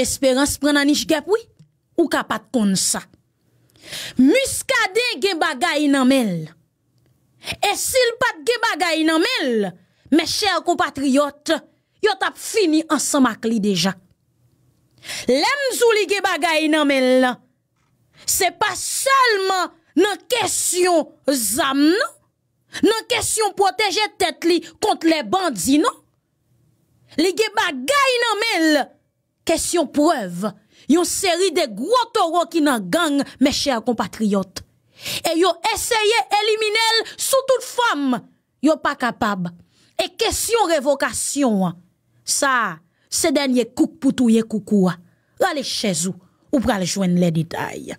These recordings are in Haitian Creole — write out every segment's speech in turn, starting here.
Espérance pren nan ish gèp wè? Ou kapat kon sa? Muskade ge bagay nan mel. E sil pat ge bagay nan mel, mè chèr kompatriot, yot ap fini ansamak li deja. Lem zou li ge bagay nan mel, se pa salman nan kesyon zam nan? Nan kesyon poteje tèt li kont le bandi nan? Li ge bagay nan mel, Kèsyon preuve, yon seri de gwo toro ki nan gang me chè a kompatriyot. E yon esèye eliminele sou tout fòm, yon pa kapab. E kèsyon revokasyon, sa, se denye kouk poutou ye koukou. Rale chèzou, ou prale jwen le ditay.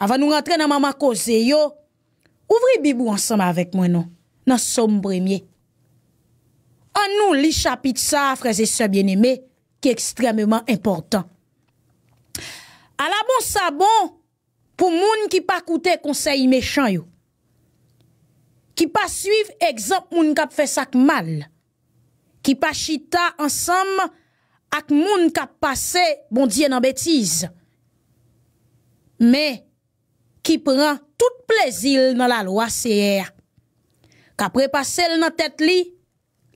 Avan nou rentre nan mama koze yo, ouvri bibou ansama avèk mwenon, nan som bremyè. An nou li chapit sa, freze se bieneme, ki ekstremement important. A la bon sa bon, pou moun ki pa koute konsey mechanyo, ki pa suiv ekzamp moun kap fesak mal, ki pa chita ansam ak moun kap pase bondye nan betiz, me ki pran tout plezil nan la lwa seyer, ka prepasel nan tet li,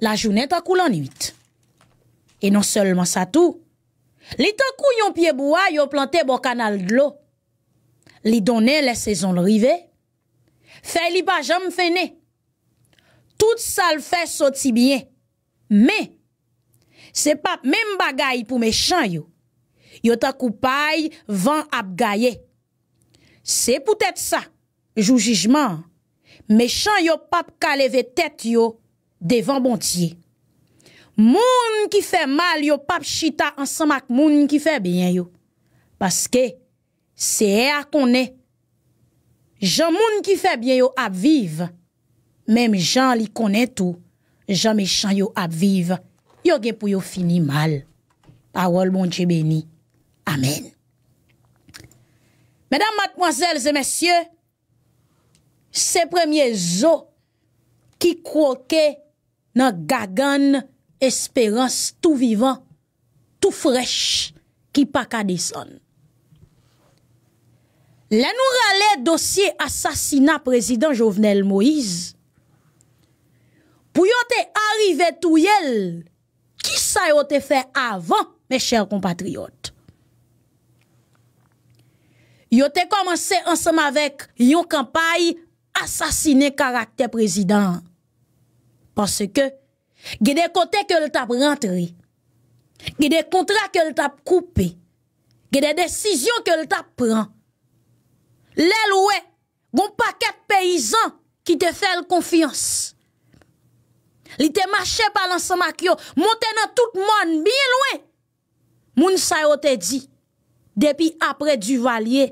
la jounet a koul anuit. E non selman sa tou, li ta kou yon pieboua yo plantè bo kanal glou, li donè les sezon l'rive, fè li bajan mfenè, tout sal fè sotibien. Me, se pap mèm bagay pou me chan yo, yo ta koupay van ap gaye. Se pou tèt sa, jou jijman, me chan yo pap kaleve tèt yo, bon Dieu. Moun qui fait mal yo pap chita ensemble qui moun qui fait bien. yo. que c'est à est. Jan moun qui fait bien yo à vive. Même jan li koné tout. Jan méchant yo à vive. Yo gen pou yo fini mal. bon Dieu Béni. Amen. Mesdames, mademoiselles et messieurs, ces premiers zo qui croquait nan gagan, esperans, tou vivan, tou frech, ki pa ka disan. La nou rale dosye asasina prezident Jovenel Moïse, pou yote arrive tou yel, ki sa yote fe avan, me chèr kompatriot? Yote komanse ansam avek yon kampay asasine karakter prezident. Pansè ke, ge de kote ke l tap rentre, ge de kontra ke l tap koupe, ge de desisyon ke l tap pran. Lè l wè, goun pa ket peyizan ki te fèl konfians. Li te mache palansan mak yo, montè nan tout moun, bi l wè. Moun sa yo te di, depi apre du valye,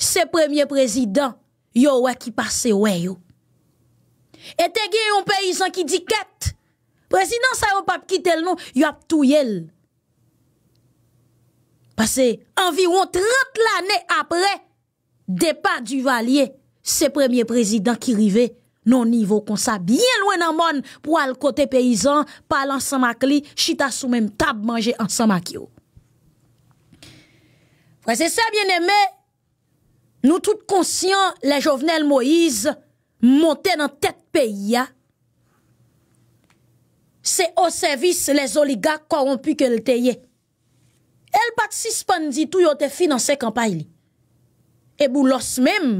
se premier prezident yo wè ki pase wè yo. E te gen yon peyizan ki di ket Prezident sa yo pap ki tel nou Yo ap tou yel Pase Environ 30 l'anè apre Depa du valye Se premier prezident ki rive Non nivou konsa Bien lwen nan mon Po al kote peyizan Pal ansan mak li Chita sou men tab manje ansan mak yo Fwese se bien eme Nou tout konsyon Le jovenel Moise montè nan tèt peyi ya, se o servis le zoliga koronpü ke lte ye. El pat si spanditou yo te finanse kampay li. E bou los mèm,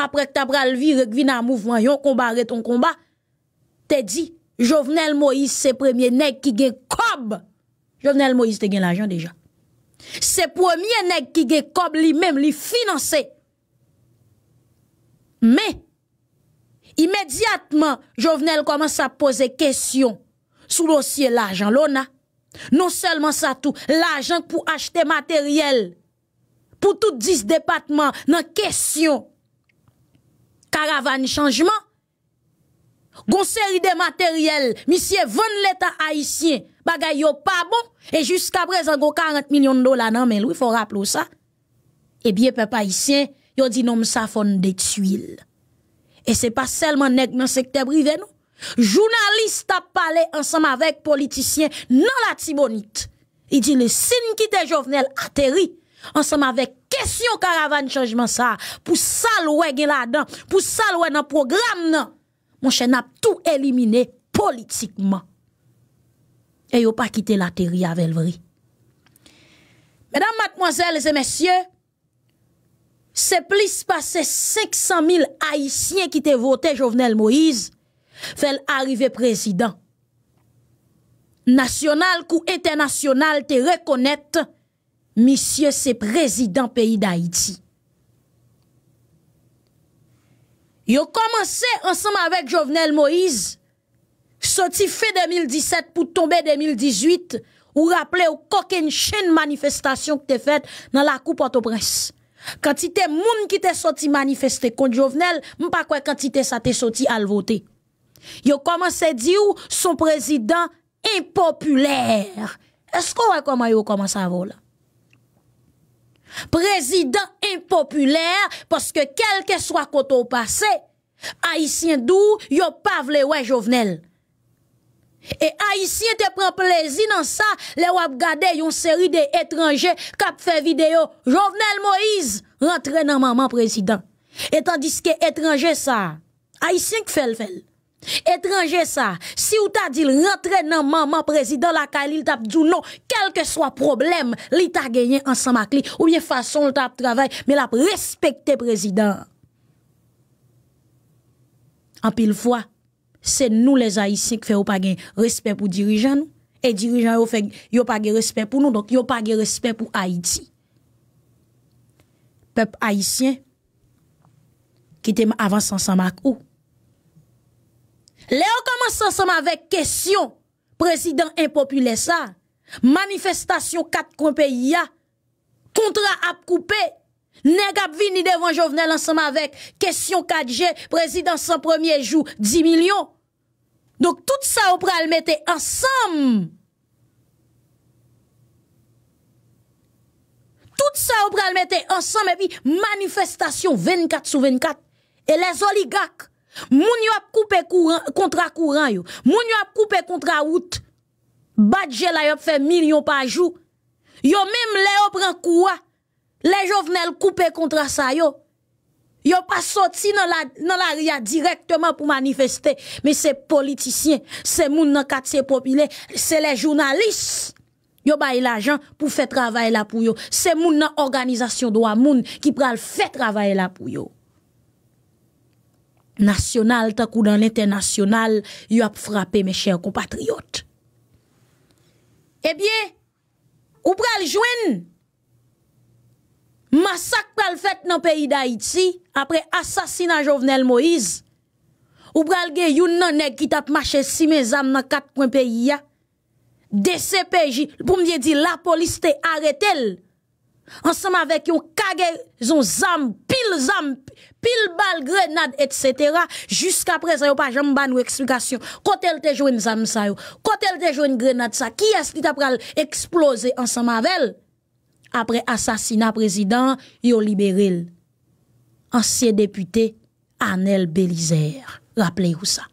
apre te apra lvi regvi nan mouvman yon kombare ton komba, te di, Jovenel Moïse se premiè neg ki gen kob, Jovenel Moïse te gen l'ajan deja. Se premiè neg ki gen kob li mèm li finanse. Mè, Immédiatement, Jovenel commence à poser question sous dossier l'argent Non seulement ça tout, l'argent pour acheter matériel pour tout 10 départements dans question caravane changement. Gon série de matériel, monsieur vend l'état haïtien, bagay yo pas bon et jusqu'à présent gon 40 millions de dollars non mais il faut rappeler ça. Eh bien peuple haïtien, yo dit non ça fond des tuiles. Et c'est pas seulement nèg dans secteur privé non. Journaliste a parlé ensemble avec politicien dans la Tibonite. Il dit le signe qui était Jovenel atterri ensemble avec question caravane changement ça pour ça géladan, là-dedans, pour ça dans dans programme non. Mon cher a tout éliminé politiquement. Et yo pas quitté la terre avec vrai. Mesdames, mademoiselles et messieurs, Se plis pase 500.000 Haitien ki te vote Jovenel Moïse, fel arrive prezident. Nasyonal kou etenasyonal te rekonnet misye se prezident peyi d'Haiti. Yo komanse ansanm avèk Jovenel Moïse, se ti fe 2017 pou tombe 2018, ou rappele ou koke n chen manifestasyon ki te fet nan la kou pato presse. Kantite moun ki te soti manifeste konti Jovenel, mwen pa kwa kantite sa te soti alvote. Yo komanse di ou son prezident impopuler. Esko wè koman yo komanse avou la? Prezident impopuler, poske kelke swa koto pase, Aisyen dou yo pavle wè Jovenel. E Aisyen te pren plezi nan sa, le wap gade yon seri de etranje kap fe video, Jovenel Moïse, rentre nan maman prezident. Etan diske etranje sa, Aisyen k fel fel, etranje sa, si ou ta dil rentre nan maman prezident lakay li tap djou nou, kelke swa problem, li ta genyen ansan mak li, ou miye fason l tap travay, me l ap respekte prezident. An pil fwa, Se nou les Haitien ke fe ou pa gen respet pou dirijan nou. E dirijan ou fe yo pa gen respet pou nou. Donk yo pa gen respet pou Haiti. Pepe Haitien. Ki te avan sansan mak ou. Le ou koman sansan mak vek kesyon. Prezident impopule sa. Manifestasyon kat konpe ya. Kontra ap koupe. Neg ap vi ni devan jo vnen lansan mak vek. Kesyon kat je. Prezident sansan premier jou. Di milyon. Donc tout ça, on le mettre ensemble. Tout ça, on le mettre ensemble et puis manifestation 24 sur 24 et les oligarques Moun yo coupé couper courant contrat courant yo. Moun yo coupé couper contrat route. badge la yo fait millions par jour. Yo même les yo prend quoi? Les jovenels couper contre ça yo. Yo pa soti nan l'aria direktman pou manifeste. Me se politisyen, se moun nan katsye popile, se le jounalis. Yo baye la jan pou fe travaye la pou yo. Se moun nan organizasyon do amoun ki pral fe travaye la pou yo. Nasyonal takou nan l'internasyonal, yo ap frape me chèr ko patriot. E bie, ou pral jwen? Massacre le fait dans le pays d'Haïti après assassinat Jovenel Moïse. Ou pral ge youn nan nèg qui tap marché si mes âmes dans quatre coins pays ya. DCPJ pour me dire la police te arrêté ensemble avec yon kage zon zam pile zam pile balle grenade etc. jusqu'à présent yon pas jamais ban ou explication quand elle te joine zam sa yo te grenade ça qui est-ce qui t'a pral exploser ensemble avec elle apre asasina prezident yon liberil, ansye depute Anel Belizer. Rappele yon sa.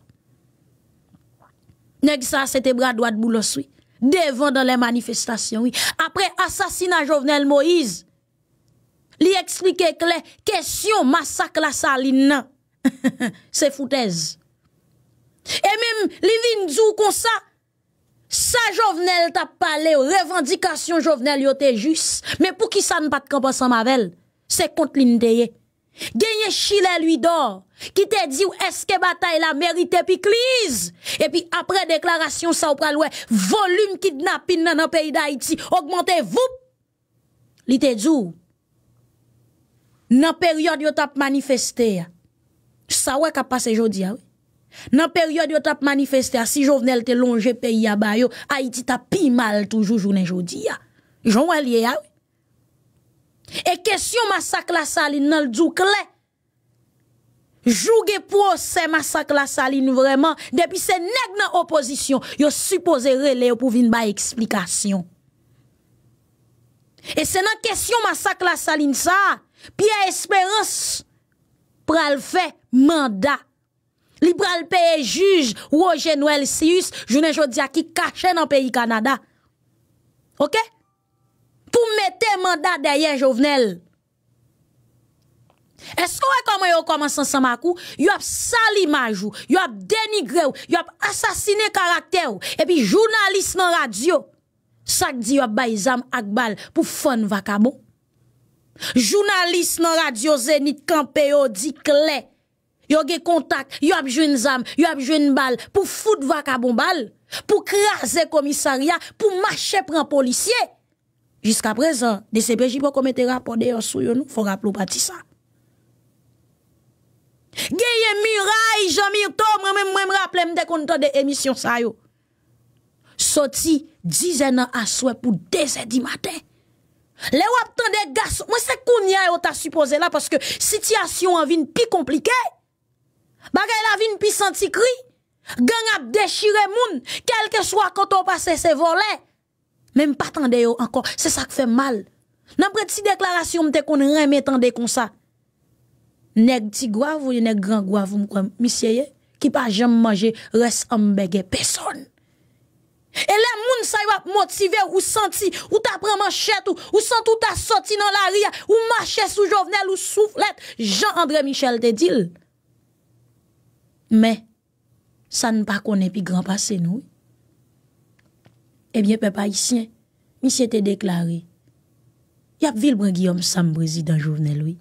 Nèk sa, se te bradouad bouloswi, devan dan le manifestasyon. Apre asasina jovenel Moïse, li eksplike kèsyon masak la salin nan, se foutez. E mèm li vin dzou konsa, Sa jovenel tap pale, revendikasyon jovenel yo te jus, me pou ki san pat kaposan mavel, se kont li nite ye. Genye chile li do, ki te di ou eske batay la merite pi kliz, e pi apre deklarasyon sa ou pralwe, volum ki dna pin nan an peyi da iti, augmente vup, li te dzu. Nan peryode yo tap manifeste ya, sa ou e kap pase jo di ya ah ou, Nan peryode yo tap manifeste a si jovenel te longe peyi ya bayo, Haiti tap pi mal toujou jounen joudi ya. Joun wè liye ya. E kesyon masak la saline nan l djoukle, jougè pou ose masak la saline vreman, depi se neg nan oposisyon, yo suppose rele yo pou vin ba eksplikasyon. E se nan kesyon masak la saline sa, pi a esperans pral fe manda. liberal peye juj, ou o genou el sius, jounen jodi a ki kache nan peyi Kanada. Ok? Pou mette mandat deyen jounel. Eskou wey koman yo koman san san makou? Yo ap sal imaj ou, yo ap denigre ou, yo ap asasine karakter ou, epi jounalist nan radyo, sak di yo ap bayizam akbal pou fon vakabo. Jounalist nan radyo zenit kanpe yo di klek. yo gen contact, yo ap zame, zam, yo joué une balle pour foutre vakabon bal, pour craser commissariat, pour marcher un policier. Jusqu'à présent, DCPJ pas commettre rapport des sur nous, faut rappeler pas ça. Gaye Mirai, Jean-Mirto, moi même moi me rappelle me content des émissions, ça yo. Sorti dix ans à soi pour 2 du matin. Les wap tande gars, moi c'est kounya on ta supposé là parce que situation en vin pi compliquée. Bagay la vin pi santi kri Geng ap deshire moun Kelke swa koto pase se vole Mem patande yo ankon Se sak fe mal Nan pre ti deklarasyon te kon reme tende kon sa Neg ti gwav ou neg gran gwav Mwen kwa misyeye Ki pa jem manje res ambege peson E le moun sa yo ap motive Ou santi ou ta preman chet Ou santi ou ta soti nan la ria Ou manche sou jovenel ou souflet Jean André Michel te dil Men, san pa konen pi granpase nou. Ebyen eh pepa isyen, misye te deklari. Yap vilbre Giyom Sam brezi dan jounel oui.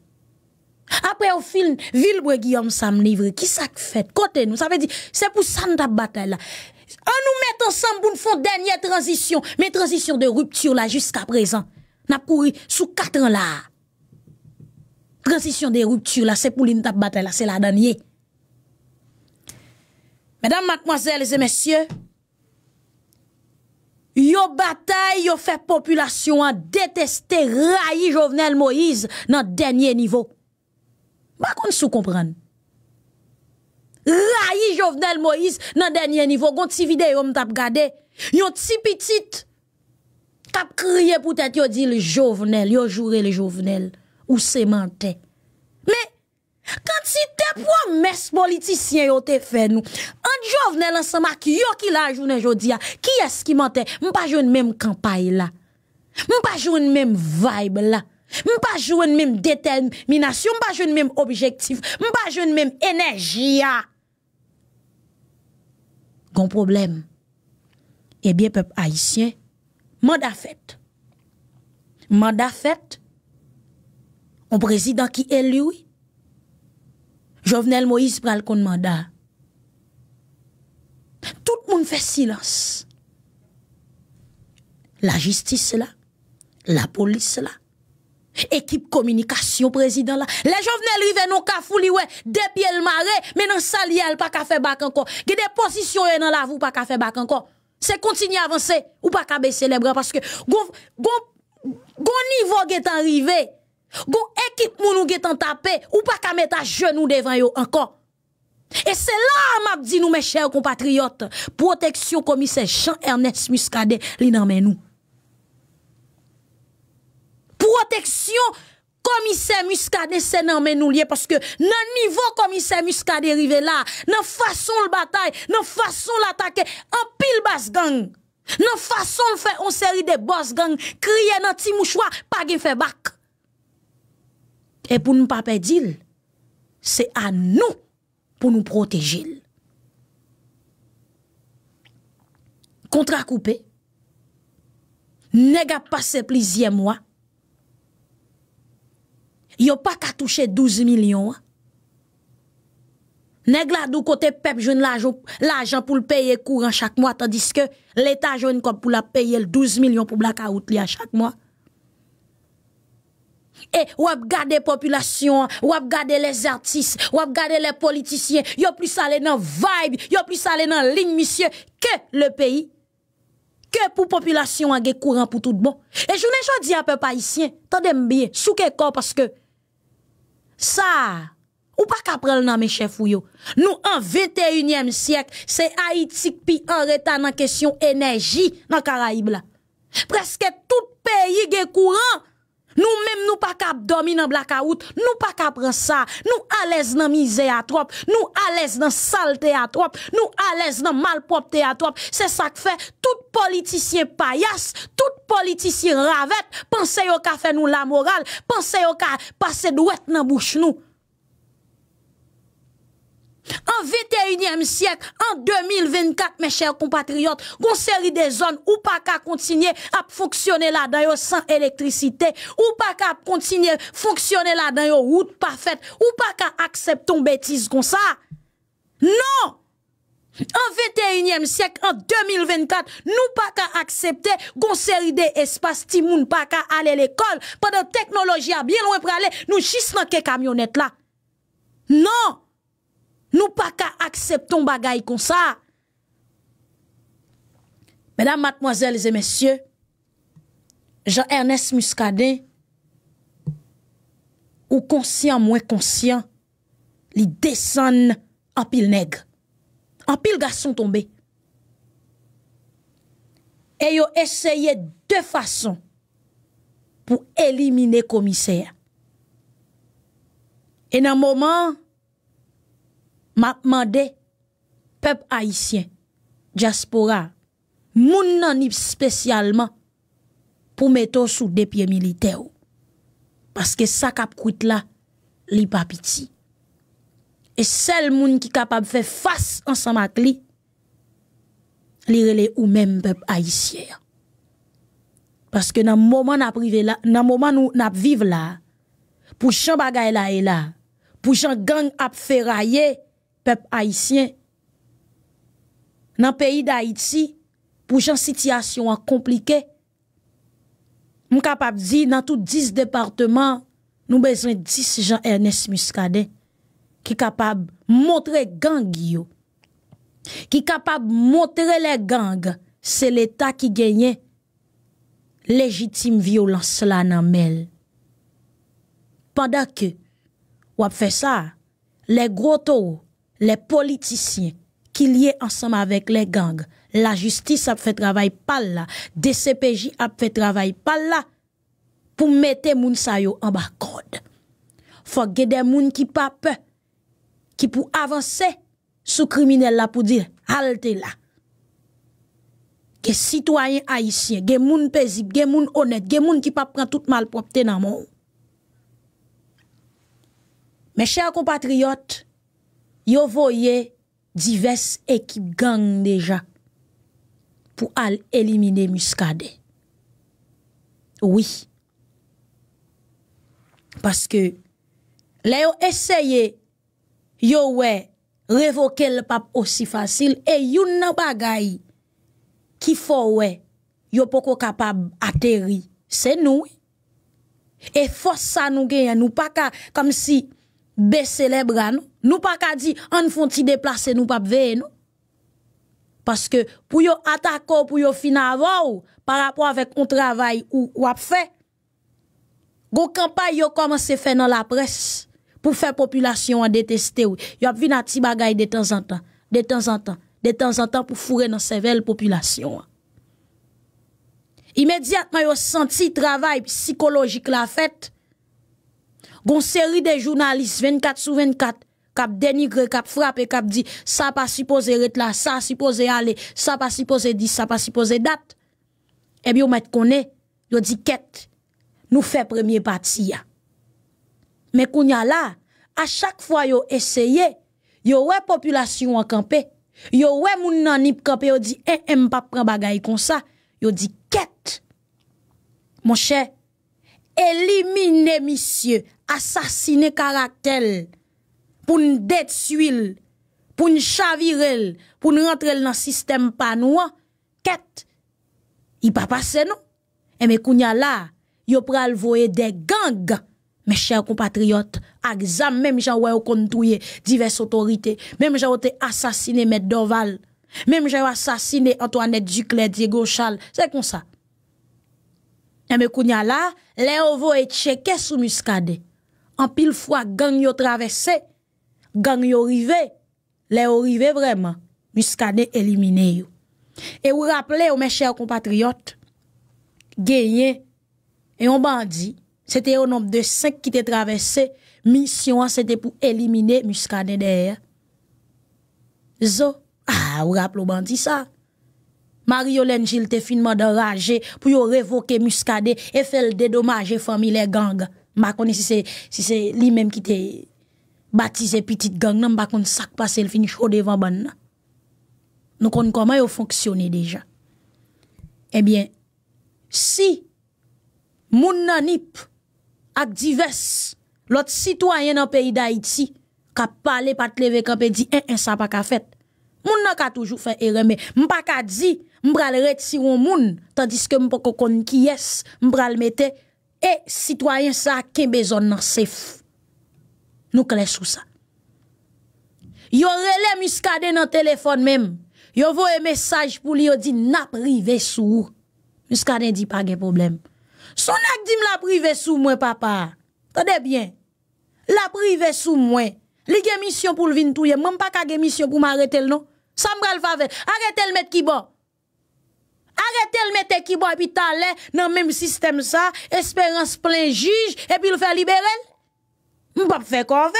Apre ou film, vilbre Giyom Sam livre, ki sak fet, kote nou. Sa pe di, se pou san tap bate la. An nou met an san pou nou fon denye transisyon. Men transisyon de ruptur la, jiska prezan. Nap kouri sou katan la. Transisyon de ruptur la, se pou li nou tap bate la, se la dan yek. Madame, mademoiselles et messieurs, yo bataille, yo fè population an deteste rayi jovenel Moïse nan denye nivou. Bakoun sou kompran? Rayi jovenel Moïse nan denye nivou. Gon ti vide yo m tap gade. Yo ti pitit tap kriye pou tèt yo di le jovenel. Yo jure le jovenel. Ou semente. Me, Kant si te pou an mes politisyen yo te fe nou An jo vnen lansan ma ki yo ki la an jounen jodi ya Ki es ki mante? Mpa jounen menm kampay la Mpa jounen menm vibe la Mpa jounen menm determinasyon Mpa jounen menm objektif Mpa jounen menm enerji ya Gon problem Ebyen eh pep aisyen Manda fet Manda fet On prezident ki eluyi Jovenel Moïse pral kon mandat. Tout moun fè silence. La justice, la, la police la, ekip communication président la. Les Jovenel rive non ka fouli mais depi le non, menan sali pas pa ka fè bak anko. Gede des positions nan la vou pa ka fè bak encore. Se à avancer, ou pa ka pas Parce que, gon, gon, gon niveau get arrivé Gon équipe moun ou getan tapé ou pas mettre genou devant yo encore. Et c'est là m'a dit nous mes chers compatriotes, protection commissaire Jean-Ernest Muscadet li nous. Protection commissaire Muscadet c'est nan nous lié parce que nan niveau commissaire Muscadet rivé là, nan façon le bataille, nan façon l'attaquer en pile basse gang. Nan façon le faire une série de boss gang crier nan ti mouchoir pas gen fait bac. E pou nou pa pedil, se an nou pou nou protejil. Kontra koupe, neg a pase plizye mwa. Yo pa ka touche 12 milyon. Neg la do kote pep jwen la ajan pou l'peye kou an chak mwa, tandis ke l'Etat jwen kope pou la peye l 12 milyon pou blakaout li an chak mwa. E wap gade populasyon, wap gade les artis, wap gade les politisyen, yo plis ale nan vibe, yo plis ale nan lign misye, ke le peyi, ke pou populasyon an gen kouran pou tout bon. E jounen jwa di apè paisyen, tade mbiye, souke kon, paske sa, ou pa kaprel nan meche fuyo, nou an 21e siyek, se haitik pi an reta nan kesyon enerji nan karaib la. Preske tout peyi gen kouran, Nous-mêmes, nous pas cap dormir dans blackout, nous pas cap prendre ça. Nous à l'aise dans misère à trop, nous à l'aise dans saleté à trop, nous à l'aise dans malpropreté à trop. C'est ça que fait tout politicien paillasse, tout politicien ravette, pensez au cas fait nous la morale, pensez au cas passé douette dans bouche nous. An 21è sièk, an 2024, mè chèl kompatriot, kon seri de zon ou pa ka kontinye ap foksyonè la dayo san elektrisite, ou pa ka kontinye foksyonè la dayo wout pa fèt, ou pa ka aksepton bètis kon sa. Non! An 21è sièk, an 2024, nou pa ka aksepte kon seri de espas timoun pa ka ale l'ekol, pa de teknoloji a bie lwen prale, nou jis nan ke kamyonet la. Non! Non! Nou pa ka aksepton bagay kon sa. Mèdam matmoazèl, lèzè mèsyè, Jean-Ernest Muscadet, ou konsyen mwen konsyen, li desen apil neg. Apil gason tombe. Eyo esyeyè de fason pou elimine komiseyè. E nan mouman, Matman de, pep haisyen, diaspora, moun nan ip spesyalman pou meto sou depye milite ou. Paske sa kap kwit la, li papiti. E sel moun ki kap ap fe fass ansan mak li, li rele ou men pep haisyen. Paske nan mouman nou nap vive la, pou chan bagay la e la, pou chan gang ap fe raye, pep haitien, nan peyi da Haiti, pou jan sityasyon an komplike, mou kapab di nan tout 10 departement, nou bezan 10 jan Ernest Muscadet, ki kapab montre gang yo, ki kapab montre le gang, se l'Etat ki genyen, legitime violans la nan mel. Pandak wap fe sa, le groto ou, Le politisyen ki liye ansam avek le gang, la justis ap fe travay pal la, DCPJ ap fe travay pal la, pou mette moun sayo an bak kode. Fok gede moun ki pape, ki pou avanse sou kriminella pou dir, halte la. Ge sitwayen haisyen, ge moun pezip, ge moun honet, ge moun ki pape pran tout malpropte nan moun. Me chè akou patriyot, yo voye divers ekip gang deja pou al elimine muskade. Oui. Paske, la yo eseye yo we revoke le pap osi fasil e yon nan bagay ki fo we yo poko kapab ateri. Se nou. E fos sa nou genye nou. Pa ka, kom si... baisser les bras nous. Nous pas qu'à dire, on font ti déplacer nous pas nous. Parce que pour yo attaquer, pour yo finir par rapport avec un travail ou, ou fait, Go campagne yo commencé faire dans la presse pour faire population en détester ou. Yo a vinn ti de temps en temps, de temps en temps, de temps en temps pour fourrer dans cervelle population. Immédiatement yo senti travail psychologique la fête Gon seri de jounalist 24 sou 24 kap denigre, kap frape, kap di sa pa sipoze ret la, sa pa sipoze ale, sa pa sipoze di, sa pa sipoze dat. Ebi yo met kone, yo di ket, nou fe premier pati ya. Men koun ya la, a chak fwa yo eseye, yo we population wakampe, yo we moun nanip kampe, yo di en, en pa pren bagay kon sa, yo di ket, mon chè, elimine misyeu, assassiner caractère pour nous détruire, pour nous chavirer, pour nous rentrer dans le système panoua, quête, il pas passé non. Et eh, mais kounya là, yo pral voyer des gangs. Mes chers compatriotes, exam même gens ouais kontouye diverses autorités, même gens ont assassiné met Doval même j'ai assassiné Antoinette Ducler, Diego Chal. c'est comme ça. Et eh, mais kounya là, les voyer checker sous muscadet. An pil fwa gang yo travesse, gang yo rive, ah, le yo rive vreman, muskade elimine yo. E ou rappele ou men chè ou kompatriot, genye, e ou bandi, se te yo nombe de sek ki te travesse, misyon se te pou elimine muskade deyè. Zo, ou rappele ou bandi sa. Mario Lenjil te finman de rage pou yo revoke muskade e felde domaje famile ganga. Mba koni si se li menm ki te batize pitit gang nan, mba koni sak pa sel finisho devan ban nan. Nou koni koman yo fonksyone deja. Ebyen, si moun nanip ak divers, lot sitwayen an peyi da iti, ka pale pat leve kan peyi di, en, eh, en eh, sa pa ka fet. Moun nan ka toujou fe ere, men mba ka di, mbral reti si roun moun, tandis ke mpo ko konki yes, mbral mette, E, sitwayen sa, kem bezon nan sef? Nou klesou sa. Yo rele miskade nan telefon menm. Yo vo e mesaj pou li yo di na prive sou. Miskade di pa gen problem. Son ak di m la prive sou mwen, papa. Tade bien. La prive sou mwen. Li gen misyon pou l'vin tou ye. Mwen pa ka gen misyon pou m arete l non. Sam bral fave. Arete l met kibon. Arrêtez le mettre qui boit talé hein, dans le même système ça, espérance plein juge, et puis le faire libérer. On pas faire corvée.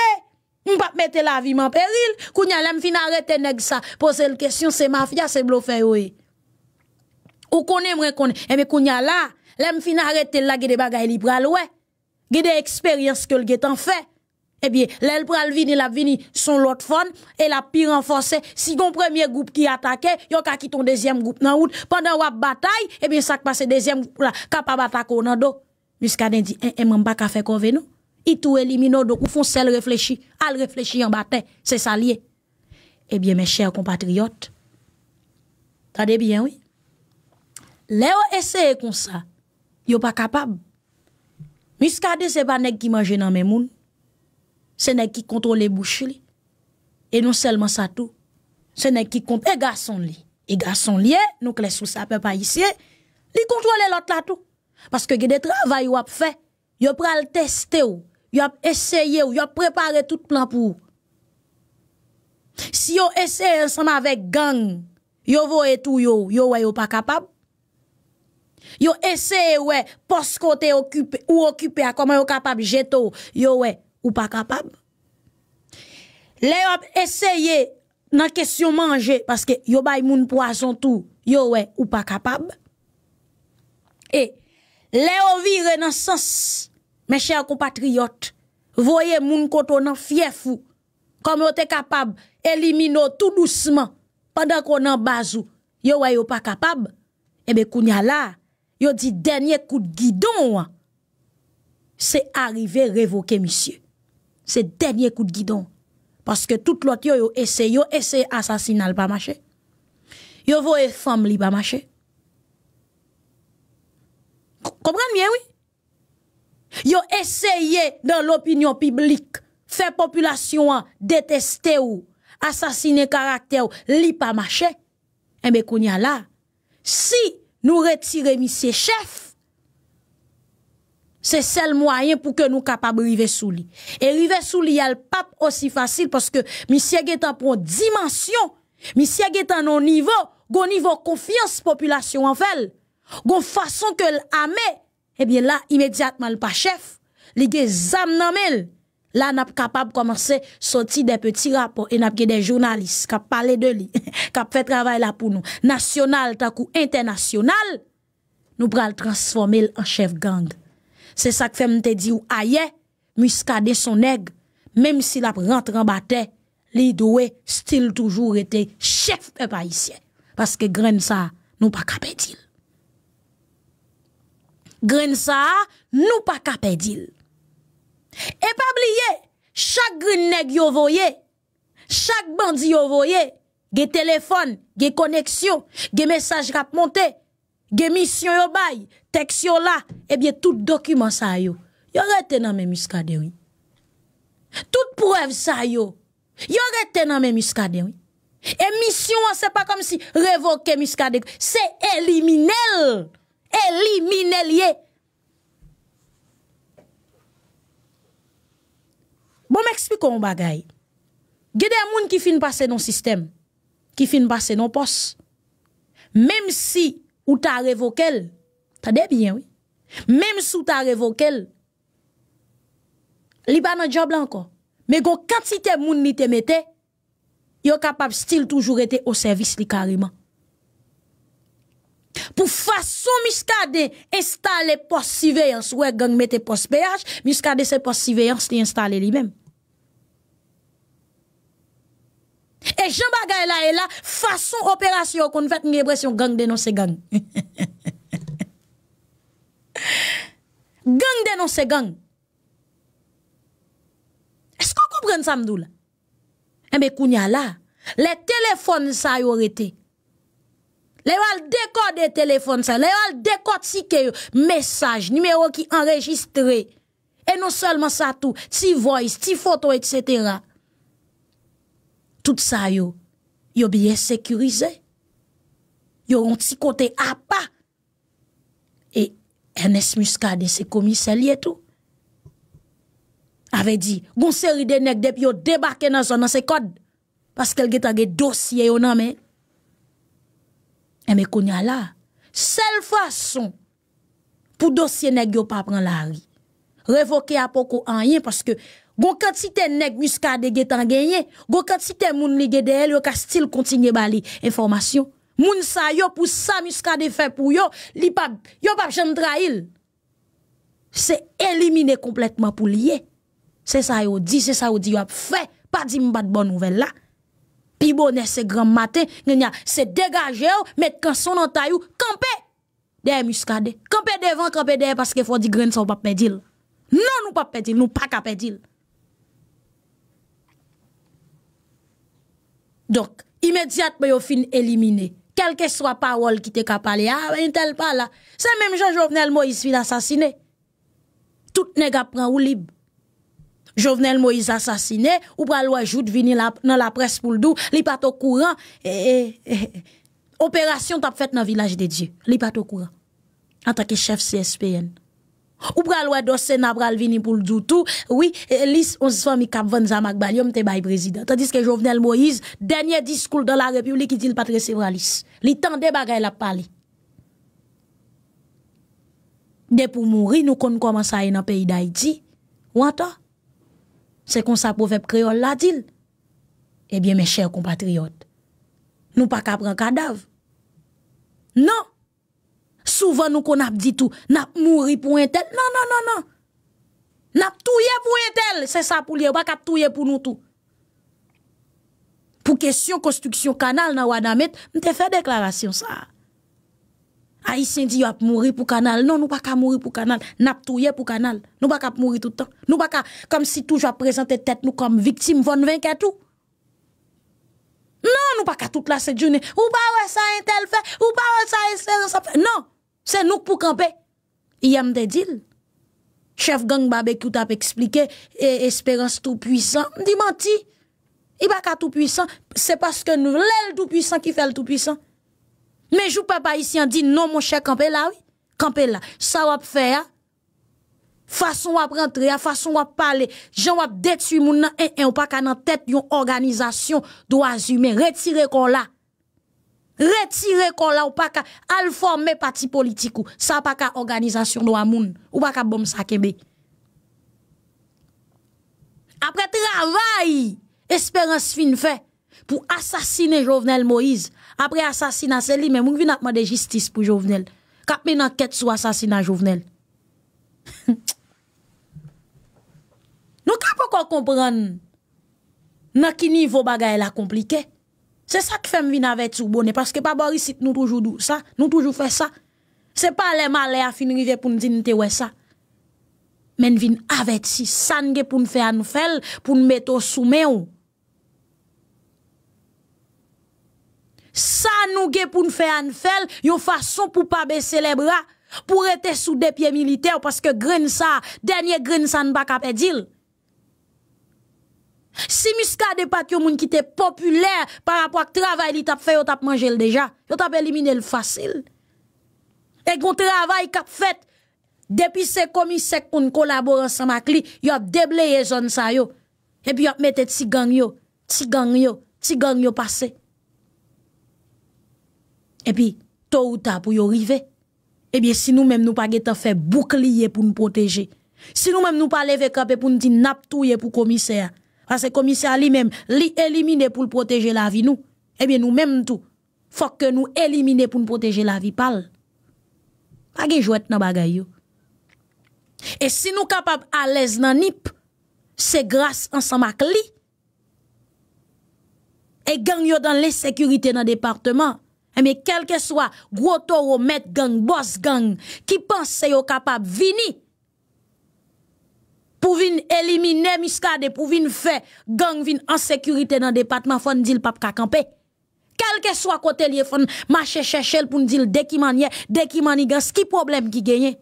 On pas mettre la vie en péril. Kounya l'aime fin arrêter nèg ça. Poser la question, c'est mafia, c'est bluffé oui. Ou connaît, m'en connaît. Et mais kounya là, l'aime fin arrêter la gué des bagailles pral ouais. Gé des expériences que le en fait. Eh bien, l'el pral vini, la vini son l'autre fond et la pire renforcée. si gon premier groupe ki atake, yo ka kiton deuxième groupe nan Pendant Pendant wap eh bien bien, sak passe deuxième groupe la, kapa ou nan do. Miskaden di, eh, m'en man ka fe tout nou, tout elimino, do ou fon réfléchir. réfléchi, al en bataille c'est ça. lié. Eh bien mes mes compatriotes compatriotes, tade bien, oui, ça, yo comme ça sa, yo pa kapab. Miskaden pas pas nek qui mange nan men moun, Se ne ki kontrole bouchi li. E nou selman sa tou. Se ne ki kontrole. E gason li. E gason li e. Nou klesou sa pe pa yisi e. Li kontrole lot la tou. Paske gede travay ou ap fe. Yo pral teste ou. Yo ap eseye ou. Yo ap prepare tout plan pou ou. Si yo eseye ansama vek gang. Yo vo etou yo. Yo we yo pa kapab. Yo eseye ou e. Pos kote ou okupe a. Koman yo kapab jetou. Yo we. ou pas capable. Les ont essayé dans question manger parce que yo bay moun poisson tout, yo ouais ou pas capable. Et les ont viré dans sens mes chers compatriotes, voyez moun koto nan fiefou comme ils te capable élimino tout doucement pendant qu'on en bazou. Yo ouais ou pas capable. Eh ben kounya là, yo dit dernier coup de guidon. Hein. C'est arrivé révoquer monsieur c'est dernier coup de guidon. Parce que tout l'autre, yo, yo essayé, yo essayé pas marché. Yo voye femme li pas marché. Comprenez bien, oui? Yo essayé dans l'opinion publique, faire population hein, détester ou, assassiner caractère ou, li pas marché. Eh bien, là. Si nous retirons ces chef, Se sel mwayen pou ke nou kapab rive sou li. E rive sou li al pap osi fasil paske mi siyege tan pou dimansyon, mi siyege tan nou nivou, goun nivou konfiyans populasyon an fel, goun fason ke l ame, ebyen eh la imediatman l pa chef, li ge zam nan mel. La nap kapab komanse soti de peti rapo e nap ge de jounalist kap pale de li, kap fe travay la pou nou. Nasyonal takou internasyonal, nou pral transformel an chef ganga. Se sak fem te di ou aye, mwiska de son neg, mem si la prantran bate, li do we stil toujou rete, chef pe pa isye. Paske gren sa nou pa kapedil. Gren sa nou pa kapedil. E pa bliye, chak gren neg yo voye, chak bandi yo voye, ge telefon, ge koneksyon, ge mesaj rap monte, Gemisyon yo bay, teksyon la, ebyen tout dokumen sa yo. Yo retenan men miska dewi. Tout pouev sa yo. Yo retenan men miska dewi. Emysyon an se pa kom si revoke miska dewi. Se eliminele. Eliminele ye. Bon m'ekspliko yon bagay. Gede yon moun ki fin pase yon sistem. Ki fin pase yon pos. Mem si Ou ta revokel, ta debyen wè. Mèm sou ta revokel, li banan job la ankon. Mè go kantite moun ni te metè, yo kapap stil toujou rete o servis li karima. Pou fason miska de installe post siveyans, wè e gang metè post peyaj, miska de se post siveyans li installe li mèm. Et Jean Bagay là et là, façon opération qu'on fait, une impression gang dénonce gang. gang dénonce gang. Est-ce qu'on comprend ça, Mdoula? Eh bien, Kounia là, les téléphones ça y aurait été. Les wal décode téléphones ça, les wal décode message, numéro qui enregistré. Et non seulement ça tout, si voice, si photo, etc. Tout sa yo, yo biye sekurize. Yo yon ti kote apa. E Enes Muska de se komise li etou. Ave di, goun seri de nek eh, dep yo debake nan zon nan se kod. Paske el getan ge dosye yo nan men. E me konya la. Sel fason pou dosye nek yo pa pran la ri. Revoke apoko an yen paske Gon quantité nèg muscade getan gagné, gon quantité moun li gedel yo ka still continuer bali information. Moun sa yo pour sa muscade fait pour yo, li pa yo pa jam trahil. C'est éliminer complètement pou lié. C'est ça yo dit, c'est ça yo dit yo a fait. Pas dit m'bat bonne nouvelle là. Pi bonnet c'est grand matin, c'est dégager mettre canson dans taille camper. Des muscade. Camper devant, camper derrière parce que faut gren grain ou pas perdre. Non, nous pas perdre, nous pas perdre. Dok, imediat mwen yo fin elimine. Kelke swa pawol ki te kap pale, a, ah, entel pala. Se menm jen Jovenel Moïse fil asasine. Tout nega pran ou lib. Jovenel Moïse asasine, ou pral wajout vini nan la pres pou l'dou, li pato kouran, e, e, e, e, operasyon tap fèt nan Vilaj de Dje. Li pato kouran. An tak e chef CSPN. Ou pral wè dosè na pral vini pou tout Oui, eh, lis on se fami kap vann zamak balium te bay président. Tandis que Jovenel Moïse, dernier discours dans la République, qui dit pas recevra lis. Li tande bagay la pali. De nous mourir nou kon est sa le pays d'Haïti. Ou toi C'est comme ça proverbe créole la dit. Eh bien, mes chers compatriotes, nous pas ka prendre cadavre. Non! Souvan nou kon ap di tou. Nap mouri pou entel. Non, non, non, non. Nap touye pou entel. Se sa pou liye. Ou bak ap touye pou nou tou. Pou kesyon konstruksyon kanal nan wadamit. Mte fe deklarasyon sa. Aisyen di yo ap mouri pou kanal. Non, nou bak ap mouri pou kanal. Nap touye pou kanal. Nou bak ap mouri toutan. Nou bak ap, kom si tou jwa prezante tet nou kom viktim, von venke tou. Non, nou bak ap tout la se djounen. Ou bak wè sa entel fe. Ou bak wè sa entel sa fe. Non. C'est nous pour camper. Il y a des deal. Chef gang barbecue t'a expliqué espérance tout puissant. dis, menti. Il pas qu'à tout puissant, c'est parce que nous le tout puissant qui fait le tout puissant. Mais peux pas ici en dit non mon cher camper là oui. Camper là, ça va faire hein. façon à rentrer, hein. façon à parler, gens à détruire mon nan et on pas qu'à dans tête une organisation droits humains retirer qu'on là. Retire kon la ou pa ka alforme pati politikou Sa pa ka organizasyon do amoun Ou pa ka bom sa kebek Apre travay Esperans fin fe Pou asasine jovenel Moise Apre asasina seli men moun vi natman de jistis pou jovenel Kap men anket sou asasina jovenel Nou kapon kon kompran Nan ki nivou bagay la komplike Se sa ke fem vin avet sou bon e, paske pa borisit nou toujou dou sa, nou toujou fe sa. Se pa le male a finri ve pou nou dinte we sa. Men vin avet si, san ge pou nou fe anou fel, pou nou meto sou me ou. San nou ge pou nou fe anou fel, yo fa sou pou pa bese le bra, pou rete sou de pye milite ou paske gren sa, denye gren san baka pedil. Si miska de pat yo moun ki te populer Par apwa k travay li tap fe yo tap manjel deja Yo tap elimine l fasel Ek moun travay kap fet Depi se komisek koun kolaboran sa mak li Yo ap deble ye zon sa yo Epi yo ap mette tsi gang yo Tsi gang yo, tsi gang yo pase Epi to ou ta pou yo rive Epi si nou menm nou pa ge ta fe boukli ye pou nou proteje Si nou menm nou pa leve kap e pou nou ti nap tou ye pou komise ya Parce que commissaire lui-même, lui éliminer pour protéger la vie nous. Eh bien, nous-mêmes tout. Faut que nous éliminer pour protéger la vie pâle. Pas de jouet dans bagay Et si nous capables à l'aise dans NIP, c'est grâce ensemble avec lui. Et gang yo dans l'insécurité dans le département. Mais eh quel que soit gros toro, mettre gang, boss gang, qui pense yo capable venir, pou vin elimine muskade pou vin fe gang vin an sekurite nan depatman foun di l pap kakampe. Kelke swa kote li foun mache chechel pou n di l dekimaniye, dekimaniye, ski problem ki genye.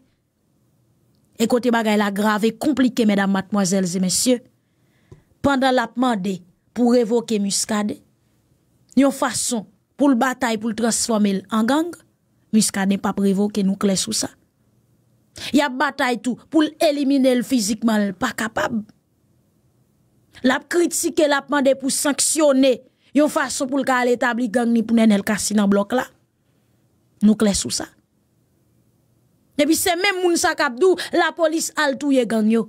Ekote bagay la grave, komplike, medan matmozelze, mesye, pandan la pman de pou revoke muskade, yon fason pou l batay pou l transforme l an gang, muskade pa prevoke nou kles ou sa. Ya batay tou pou l'elimine l'fizikman l'pa kapab. Lap kritike, lap mande pou sanksyone. Yon fasyon pou l'kal etabli gang ni pou nen el kasi nan blok la. Nou kles ou sa. Ne bi se men moun sa kapdou, la polis al tou ye gang yo.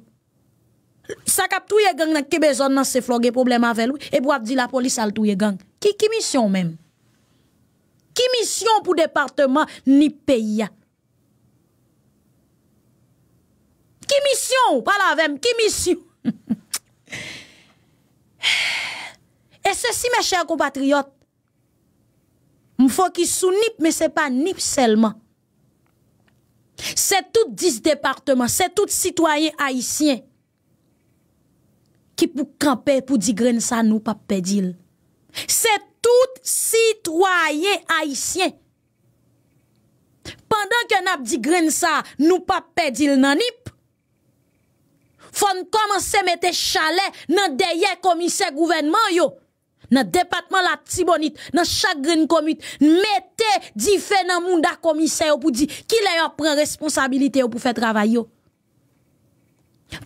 Sa kapdou ye gang nan ki bezon nan se flogue problem avèl ou, e bo ap di la polis al tou ye gang. Ki misyon men? Ki misyon pou departement ni pey ya? Kimisyon, palavem, kimisyon. E se si me chèr kompatriot, m fò ki sou nip, me se pa nip selman. Se tout dis departement, se tout sitoyen haisyen, ki pou kampe pou digren sa nou pap pedil. Se tout sitoyen haisyen. Pendan ke nap digren sa, nou pap pedil nan nip, Fon komanse mette chale nan deye komise gouvenman yo. Nan depatman la tibonit, nan chagrin komit, mette di fe nan moun da komise yo pou di ki le yo pren responsabilite yo pou fe travay yo.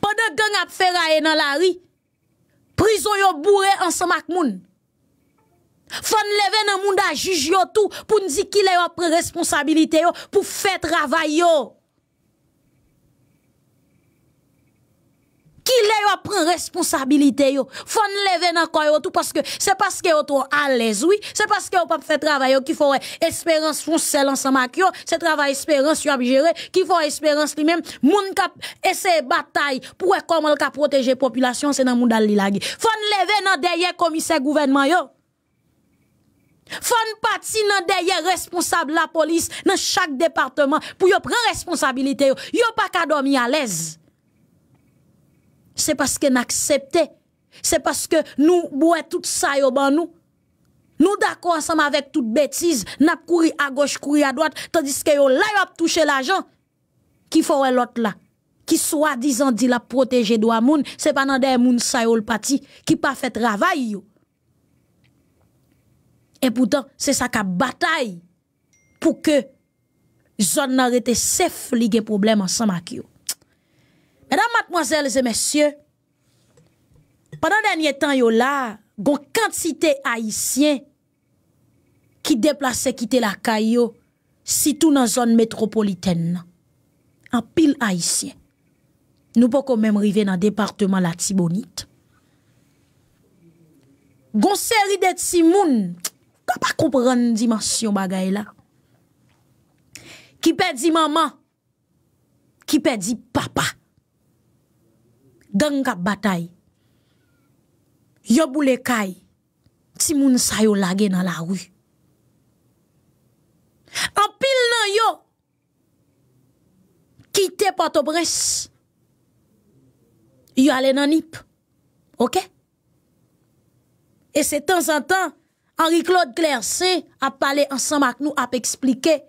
Pwede gen ap feraye nan la ri, prizon yo bourre ansamak moun. Fon leve nan moun da juj yo tou pou di ki le yo pren responsabilite yo pou fe travay yo. pas responsabilité yo. Faut lever dans yo tout parce que c'est parce que yo à l'aise oui, c'est parce que yo pas fait travail yo qui faut espérance foncelle ensemble avec yo, c'est travail espérance yo a gérer, qu'il faut espérance lui-même moun cap essayer bataille pour comment le cap protéger population c'est dans monde li Faut lever dans derrière commissaire gouvernement yo. Fon parti nan deye responsable la police dans chaque département pour yo prendre responsabilité yo. Yo pas ka dormir à l'aise. Se paske n'aksepte, se paske nou bouè tout sa yo ban nou. Nou dako ansam avèk tout betiz, nap kouri a goch, kouri a doat, tandis ke yo layop touche la jan, ki fò wè lot la. Ki swa dizan di la proteje do a moun, se pa nan dey moun sa yo l pati, ki pa fèt ravay yo. E poutan, se sa ka batay pou ke zon nan rete se flige problem ansam ak yo. Madame, mademoiselles et messieurs, pendant le dernier temps, yon là, yon quantité haïtienne qui déplace et qui t'est la caille, si tout dans la zone métropolitaine, en pile haïtienne, nous pouvons quand même arriver dans le département la Thibonite, yon série de Thimoun, je ne comprends pas une dimension bagaille là, qui peut dire maman, qui peut dire papa, Ganga batay, yo boule kay, ti moun sa yo lage nan la rwi. An pil nan yo, ki te pato bres, yo ale nan ip, ok? E se tan san tan, Henri Claude Clercé ap pale ansan mak nou ap eksplike,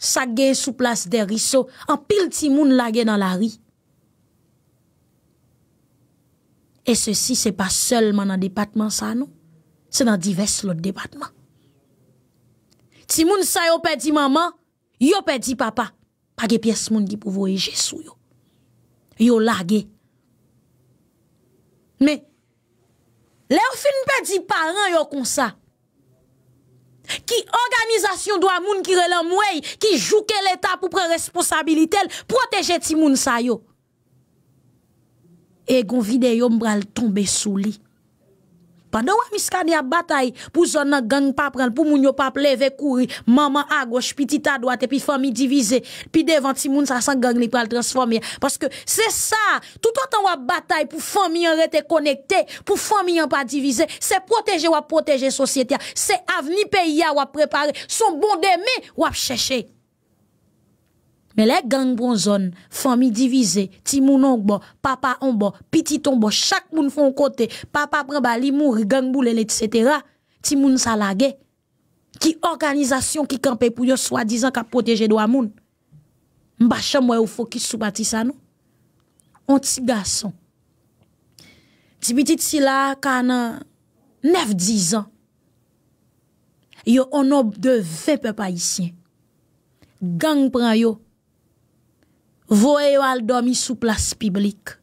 sa gen sou plas de riso, an pil ti moun lage nan la rwi. E se non. si se pa selman an depatman sa nou, se nan divers lot depatman. Ti moun sa yo pedi maman, yo pedi papa. Page piyes moun ki pou voye jesou yo. Yo lage. Me, le ou fin pedi paran yo konsa. Ki organizasyon do a moun ki relem wey, ki jouke l'Etat pou pre-responsabilitel, proteje ti moun sa yo. Et gon videyo mbral tombe sous wa Pandan que miskade a bataille, pour zon gang pa prendre, pour moun yo pa pleve courir, maman a gauche petit a et puis famille famille pi devant ti moun ça, gang li pral Parce que c'est ça, tout autant wa bataille pour famille en rester connecté pour famille en pas pa C'est protéger, protéger protéger société société. se pays à préparer son bon demain wè chercher. Me le bon gang bon zon, fami divize, timoun onk bon, papa onk bon, pitit onk bon, chak moun fon kote, papa pran bali moun, non? gang bou lene, etc. Timoun sa lage. Ki organizasyon ki kampe pou yo swa dizan ka proteje do amoun. Mba chan mwe ou fokis sou pati sa nou. On ti gason. Ti biti ti la ka nan nef dizan. Yo on ob de vepe pa isyen. Gang pran yo Vowe yo al domi sou plas piblik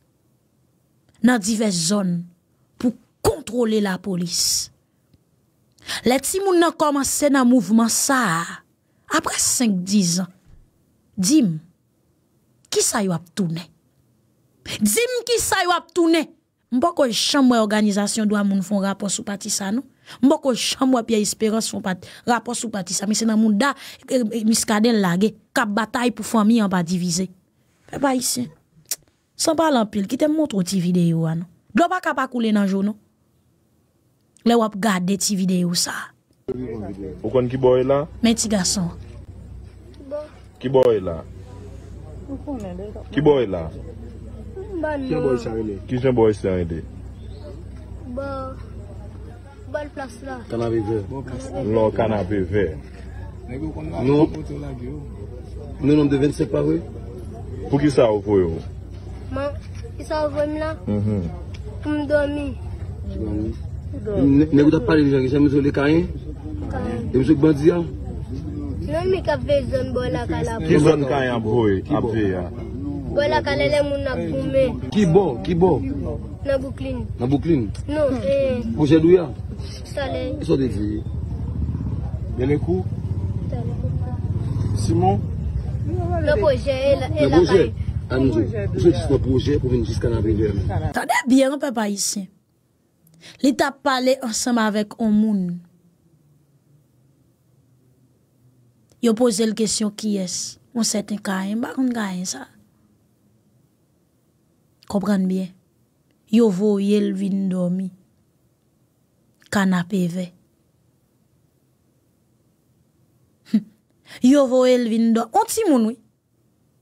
nan dive zon pou kontrole la polis. Le ti moun nan komanse nan mouvman sa apre 5-10 an. Dime, ki sa yo ap toune? Dime, ki sa yo ap toune? Mbo kwen chanmwe organizasyon do an moun fon rapos ou patisa nou? Mbo kwen chanmwe piye esperans fon rapos ou patisa? Mwen se nan moun da eh, eh, miskaden lage kap batay pou fwami an pa divize. E pa isi. San pa lan pil. Ki te moutou ti videyo an. Blop ak apakule nan joun nou. Le wap gade ti videyo sa. Okon ki boy la? Meti gason. Ki boy la? Ki boy la? Ki jen boy sa yon ide? Bo. Bo l plas la. Kan a beve. Lo kan a beve. Nou. Nou nan deven sepawi. Ou. Pou ki sa ou foy ou? Ma, ki sa ou foy mla? Mhm. M m. M do mi? M do mi? M do mi? M negu ta pale mjange, se m sou le kanyen? M kanyen. E m sou kbandiya? M nan mi ka fe zon bo la kanyen aboy. Ki zon kanyen aboy? Ki bo la kanyen mou na koume. Ki bo? Ki bo? Nan buklin. Nan buklin? Non, e. M jenou ya? Sa le. Sa le deje. Mene kou? Sa le kou pa. Simon? Simon? Le boje, amdou, le boje pou vini jiska nan vini vermen. Tade biye, an pe pa yisi. Li ta pale ansanman vek an moun. Yo pose l kesyon ki es. Moun seten kanyen, bak moun kanyen sa. Kopran biye. Yo vo yel vini dormi. Kana pe vek. Yo vo el vin do. Onti moun wè.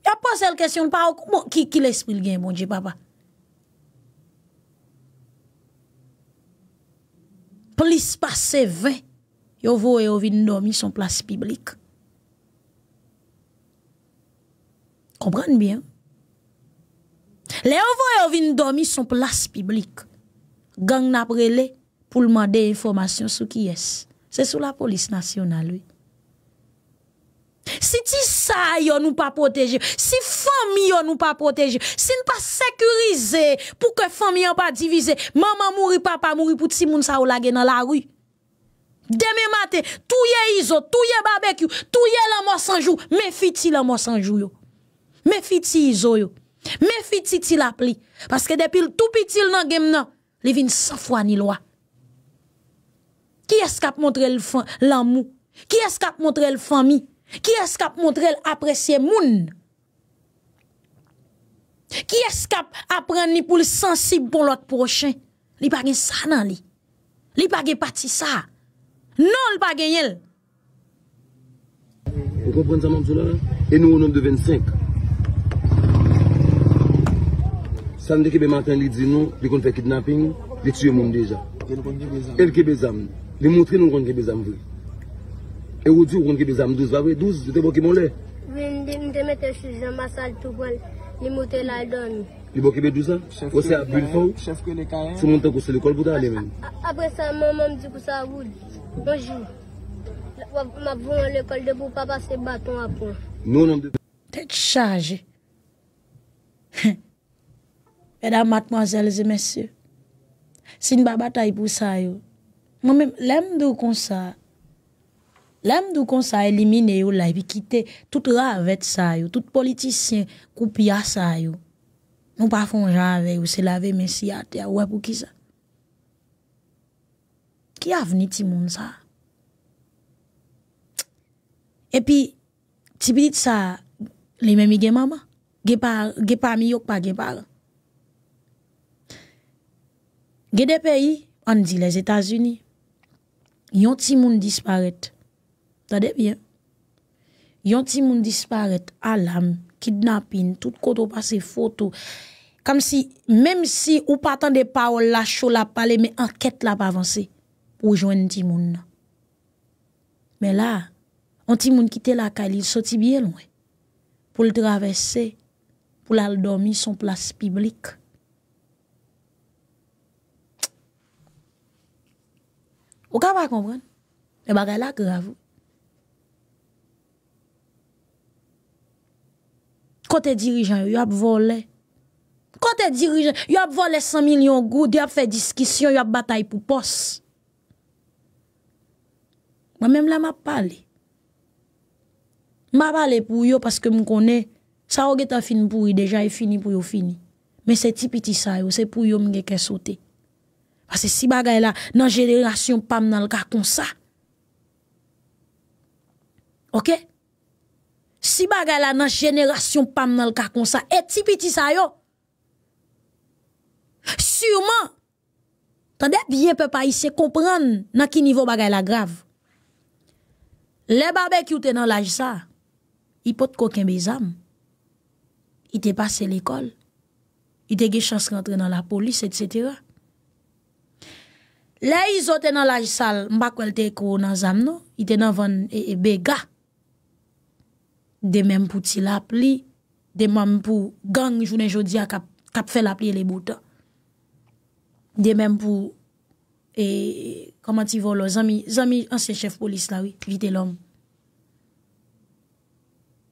Ya pa sel kèsyon pa wè. Ki l'espril gen moun jè papa. Plis pa se vè. Yo vo el vin do mi son plas piblik. Kompran bien. Le yo vo el vin do mi son plas piblik. Gang napre le pou l'man de informasyon sou ki yes. Se sou la polis nasyonal wè. Si ti sa yo nous pas, protéger. si famille yo nous pas protéger. si n pas sécurisé pour que famille yon pas divisée, maman mouri, papa mouri pou ti moun sa ou lage dans la rue. Deme mate, touye izo, touye tout touye la jou, me fiti la jou yo. Me fiti izo yo. Me fiti ti la pli. que depil tout tout nan game nan, li vin sans fois ni l'amour Qui est-ce qui a montré la famille Ki eskap montre el apresye moun? Ki eskap apren ni pou li sensib pou lot prochen? Li bagen sa nan li? Li bagen pati sa? Non li bagen el? Ou kompren sa man sou la? E nou anon de 25. San de ki be manten li di nou, li kon fè kidnapping, li tue moun deja. El ki be zan, li montre nou kon ki be zan vwey. E ou di ou ronde ki bizan m 12 vape? 12, di te boki mon le? Oui, bon, mi te mette chou, jan ma sal tou bol, li motel la don. Li boki be 12 an? Ose ap bil foun? Chef kwen le karen. Si moun ten kousse l'ekol pou da ale men? Apre sa, moun moun m di koussa woud. Bonjour. M avoun l'ekol debou, papa se baton apon. Non, non. Tèk chanje. Pè da matmoazel ze mèsyè. Sin babatay pou sa yo. Moun mèm, lem do kon sa. Lem do kon sa elimine yo la epi kite, tout ra avet sa yo, tout politisyen koupi a sa yo. Nou pa fon jan ave yo, se lave men si ate ya, wè pou ki sa. Ki a veni ti moun sa? Epi, ti bidit sa, le mèmi gen mama, gen pa mi yok pa gen pa la. Gen de peyi, an di les Etats-Unis, yon ti moun disparette. Tade bien, yon timoun disparet, alam, kidnapin, tout koto pa se foto, kam si, mem si ou patan de pa ou la chou la pale, me anket la pa avanse, ou jwen timoun. Men la, an timoun kite la kalil, soti biye lwen, pou l travesse, pou l al domi son plas piblik. Ou ka pa kompren, e bagay la gravou. Kote dirijan yo, yo ap vole. Kote dirijan, yo ap vole 100 milyon goud, yo ap fe diskisyon, yo ap batay pou pos. Mwen mèm la m ap pale. M ap pale pou yo, paske m konen, sa ou ge ta fin pou yo, deja e fini pou yo fini. Men se tipiti sa yo, se pou yo m geke sote. Ase si bagay la nan jenelasyon pam nan lka kon sa. Ok? Si bagay la nan jeneration pam nan l kakonsa, e tipi ti sayo. Siuman, tan de biye pe pa isye kompran nan ki nivou bagay la grav. Le babè ki ou tenan la jisa, i pot koken be zam. I te pase l ekol. I te ge chans rentre nan la polis, et cetera. Le izo tenan la jisa, mbak wel te ekou nan zam nou, i tenan ven e, e, be gak. Demen pou ti lap li, demen pou gang jounen jodia kap fe lap li e le bouta. Demen pou, e, kama ti vo lo, zami, zami anse chef polis la wi, vite lom.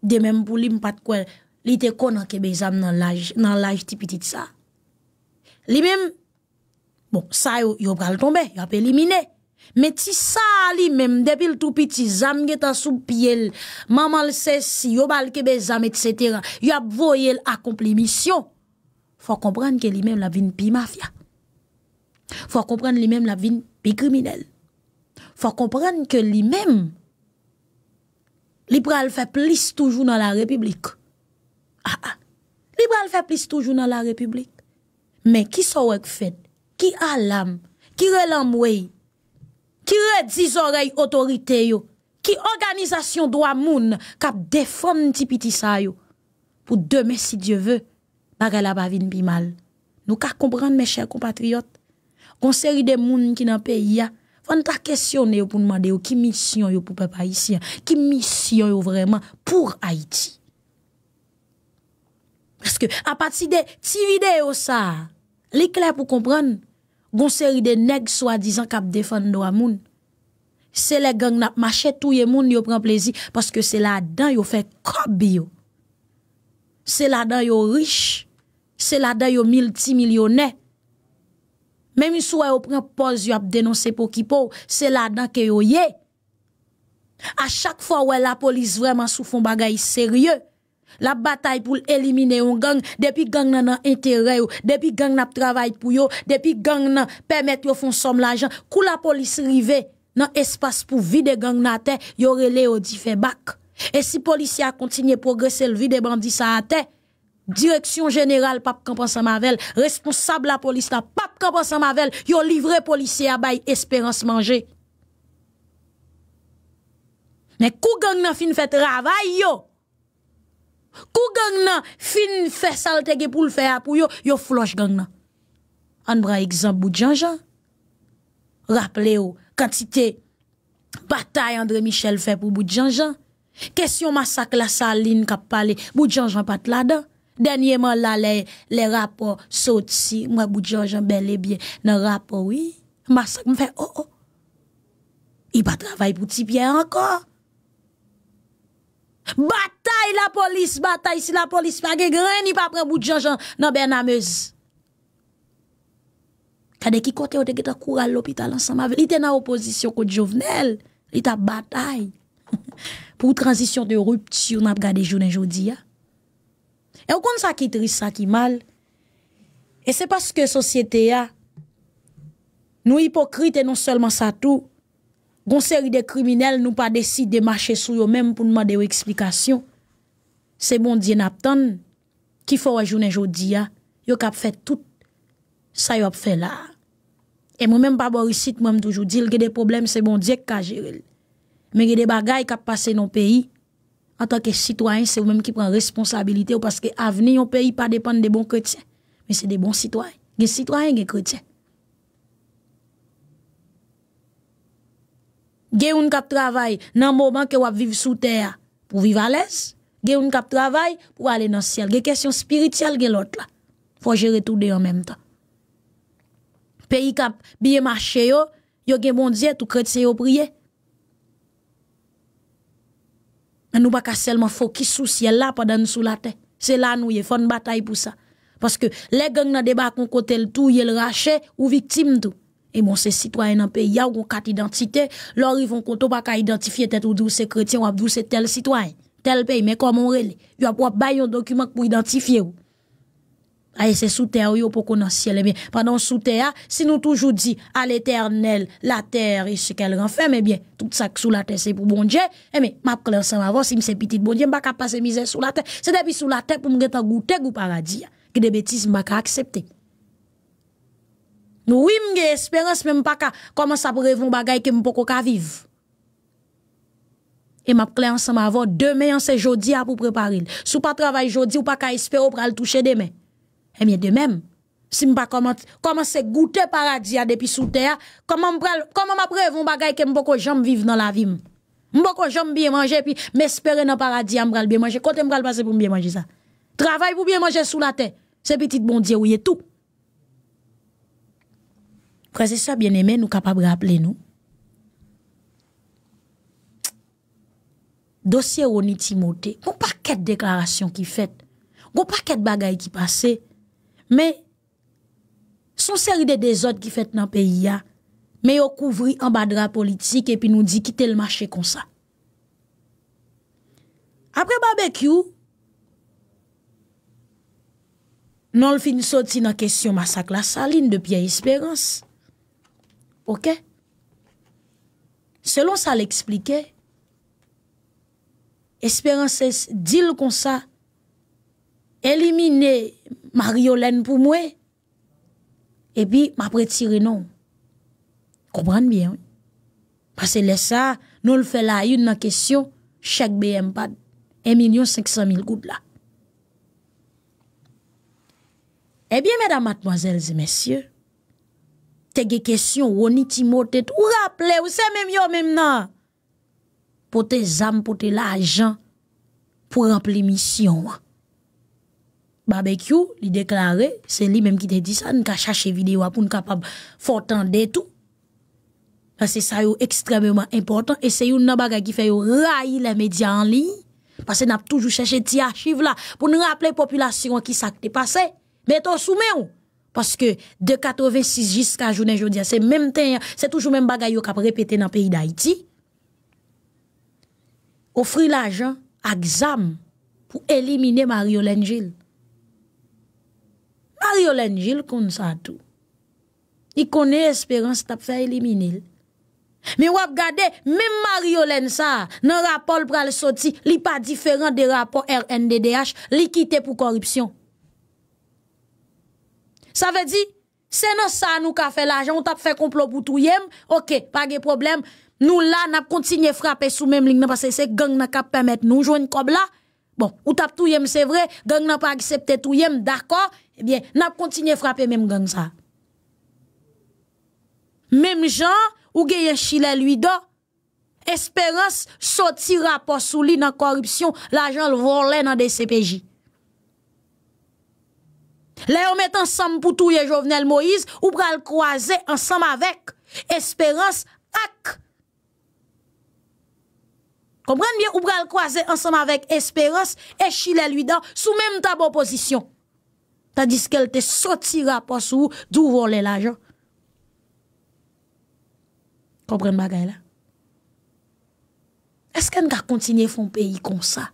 Demen pou li m pat kwen, li te konan kebe zami nan laj ti pitit sa. Li men, bon, sa yo, yo pral tombe, yo ap elimine. Mè ti sa li mèm depil tou piti, zam geta soub pi el, maman l sè si, yo balke bezam, et sèteran, yo ap voyel akomple misyon. Fò kompran ke li mèm la vin pi mafya. Fò kompran li mèm la vin pi kriminel. Fò kompran ke li mèm li pral fè plis toujou nan la republik. Ha ah, ah. ha. Li pral fè plis toujou nan la republik. Mè ki sa wèk fèd, ki alam, ki relam wèy, ki redzi zorey otorite yo, ki organizasyon do a moun kap defon ti piti sa yo, pou deme si Diyo vwe, nage la bavine pi mal. Nou ka kompran men chèr kompatriot, konseri de moun ki nan peyi ya, fwant a kesyon yo pou nman de yo, ki misyon yo pou pe pa yisi, ki misyon yo vreman pou Haiti. Peske apati de ti vide yo sa, li kler pou kompran, Gon seri de neg swa dizan kap defan do a moun. Se le gang nap machet touye moun yo pren plezi, paske se la dan yo fe kob yo. Se la dan yo rich, se la dan yo mil ti milyonè. Memi sou yo pren poz yo ap denonse pou ki pou, se la dan ke yo ye. A chak fwa wè la polis vreman sou fon bagay serye. La batay pou l'elimine yon gang Depi gang nan an intere ou Depi gang nan ap travay pou yo Depi gang nan pemet yo fon som la jan Kou la polis rive nan espas pou vide gang nan te Yo rele yo di fe bak E si polis ya kontinye progresel vide bandi sa ate Direksyon general pap kampan sa mavel Responsable la polis ta pap kampan sa mavel Yo livre polis ya bay esperans manje Men kou gang nan fin fet ravay yo Kou gang nan fin fè saltege pou l fè apou yo, yo flosh gang nan Anbra ekzamp Boudjanjan Rapp le yo, kantite batay André Michel fè pou Boudjanjan Kèsyon masak la salin kap pale, Boudjanjan pat la dan Denye man la le rapo sot si, mwa Boudjanjan bel e bie Nan rapo wi, masak mwen fè, oh oh I pa travay pouti bien ankor Batay la polis, batay si la polis pa ge greni pa pren bout janjan nan ben amez. Kade ki kote ou te geta kou al lopita lansan mavel, li te nan oposisyon kou di jovenel. Li ta batay pou transisyon de ruptu nan ap gade jounen joudi ya. E ou kon sa ki trisa ki mal, e se paske sosyete ya, nou hipokrite non selman sa tou. Gon seri de kriminelle nou pa desi de mache sou yo men pou nou mwade yo eksplikasyon. Se bon dien ap ton, ki fo wajounen jodi ya, yo kap fet tout, sa yo ap fet la. E mwen men pa borisit mwen toujou dil, ge de problem se bon dien kajer el. Men ge de bagay kap pase nou peyi, anta ke sitwany se mwen ki pran responsabilite yo paske aveni yo peyi pa depan de bon kretien, men se de bon sitwany, ge sitwany ge kretien. gen un kap travail nan moment que wap vivre sous terre pour vivre à l'aise gen un kap travail pour aller dans le ciel gen question spirituelle gen l'autre là faut gérer tout deux en même temps pays kap bien marché yo yo gen bon Dieu tout chrétien yo prier mais nous pas seulement focus sous ciel là pendant nous sous la terre c'est là nous y une bataille pour ça parce que les gangs qui débat qu'on contre le tout y le raché ou victime tout et bon, c'est citoyen dans pays, a une carte identité. Lors, ils vont compter pas qu'à identifier tête ou dou c'est chrétien ou dou c'est tel citoyen, tel pays. Mais comment on relève? Il va pas a un document pour identifier ou. c'est sous terre, yo, pour qu'on en ciel, eh bien. Pendant sous terre, si nous toujours dit, à l'éternel, la terre, et ce qu'elle renferme, eh bien, tout ça sous la terre, c'est pour bon Dieu. Eh bien, ma clé ensemble avant, si c'est petit bon Dieu, m'a pas passer misère sous la terre. C'est depuis sous la terre pour à goûter goût paradis. Que des bêtises m'a accepter. Nou wim gen esperans men mpaka koman sa brev mw bagay ke mpoko ka viv. E eh m ap kle ansan m avon, demen an se jodi a pou preparil. Sou pa travay jodi ou paka esperan pral touche demen. E mi e demen. Si m pa koman se goute paradia depi sou te a, koman m ap brev mw bagay ke mpoko jom viv nan la vim. Mpoko jom biye manje pi m espere nan paradia m pral biye manje. Kote m pral pase pou m biye manje sa. Travay pou biye manje sou la te. Se petit bon diye ou ye touk. Prese sa byen eme nou kapab raple nou. Dosye rouni timote. Gou pa ket deklarasyon ki fet. Gou pa ket bagay ki pase. Me, son seride de zot ki fet nan peyi ya, me yo kouvri an badra politik epi nou di kite l mache kon sa. Apre barbe kyou, non l finisoti nan kesyon masak la salin de piye esperansi. OK Selon ça l'expliquait, Espérance dit comme ça, éliminer Mariolène pour moi, et puis m'a non. Comprenez bien, Parce que ça, nous le faisons là, une question, chaque BM pad, 1 500 000 gouttes là. Eh bien, mesdames, mademoiselles et messieurs, te ge kesyon, woni Timote, ou rappele, ou c'est même yo même nan. Pour te zam, pour te l'argent, pour remplir mission. Barbecue, li déclaré, c'est lui même qui te dit ça nous ka vidéo pour pou nous capable fortan de tout. Parce que ça est extrêmement important et c'est une bagarre qui fait railler les médias en ligne parce qu'on a toujours cherché des archives là pour nous rappeler population qui s'est passé. Mais sous soumets Paske de 86 jist ka jounen jounia, se menm ten, se toujou menm bagay yo kap repete nan peyi d'Haïti, ofri la jan a gzam pou elimine Mario Lengil. Mario Lengil kon sa tou. I konen esperans tap fe elimine. Men wap gade, menm Mario Lengil sa, nan rapol pral soti, li pa diferan de rapol RNDDH, li kite pou korupsyon. Ça veut dire, c'est non ça nous avons fait l'argent, on t'a fait complot pour tout yem, ok, pas de problème. Nous là, n'a continué frapper sous même ligne, parce que c'est gang n'a permet de nous joindre comme là. Bon, ou tap tout yem, c'est vrai, gang n'a pas accepté tout yem, d'accord, eh bien, n'a continué frapper même gang ça. Même gens, ou gagne Chile lui d'or, espérance sorti rapport sous lui dans corruption, l'argent volé dans les CPJ. La yon met ansam pou tou ye jovenel Moïse, ou pral kwaze ansam avek esperans ak. Komprende bien, ou pral kwaze ansam avek esperans, e chi lè lwi dan sou menm tabo posisyon. Tadis ke l te soti rapos ou d'ouvon lè la jan. Komprende bagay la? Eske an ka kontinye fon peyi kon sa?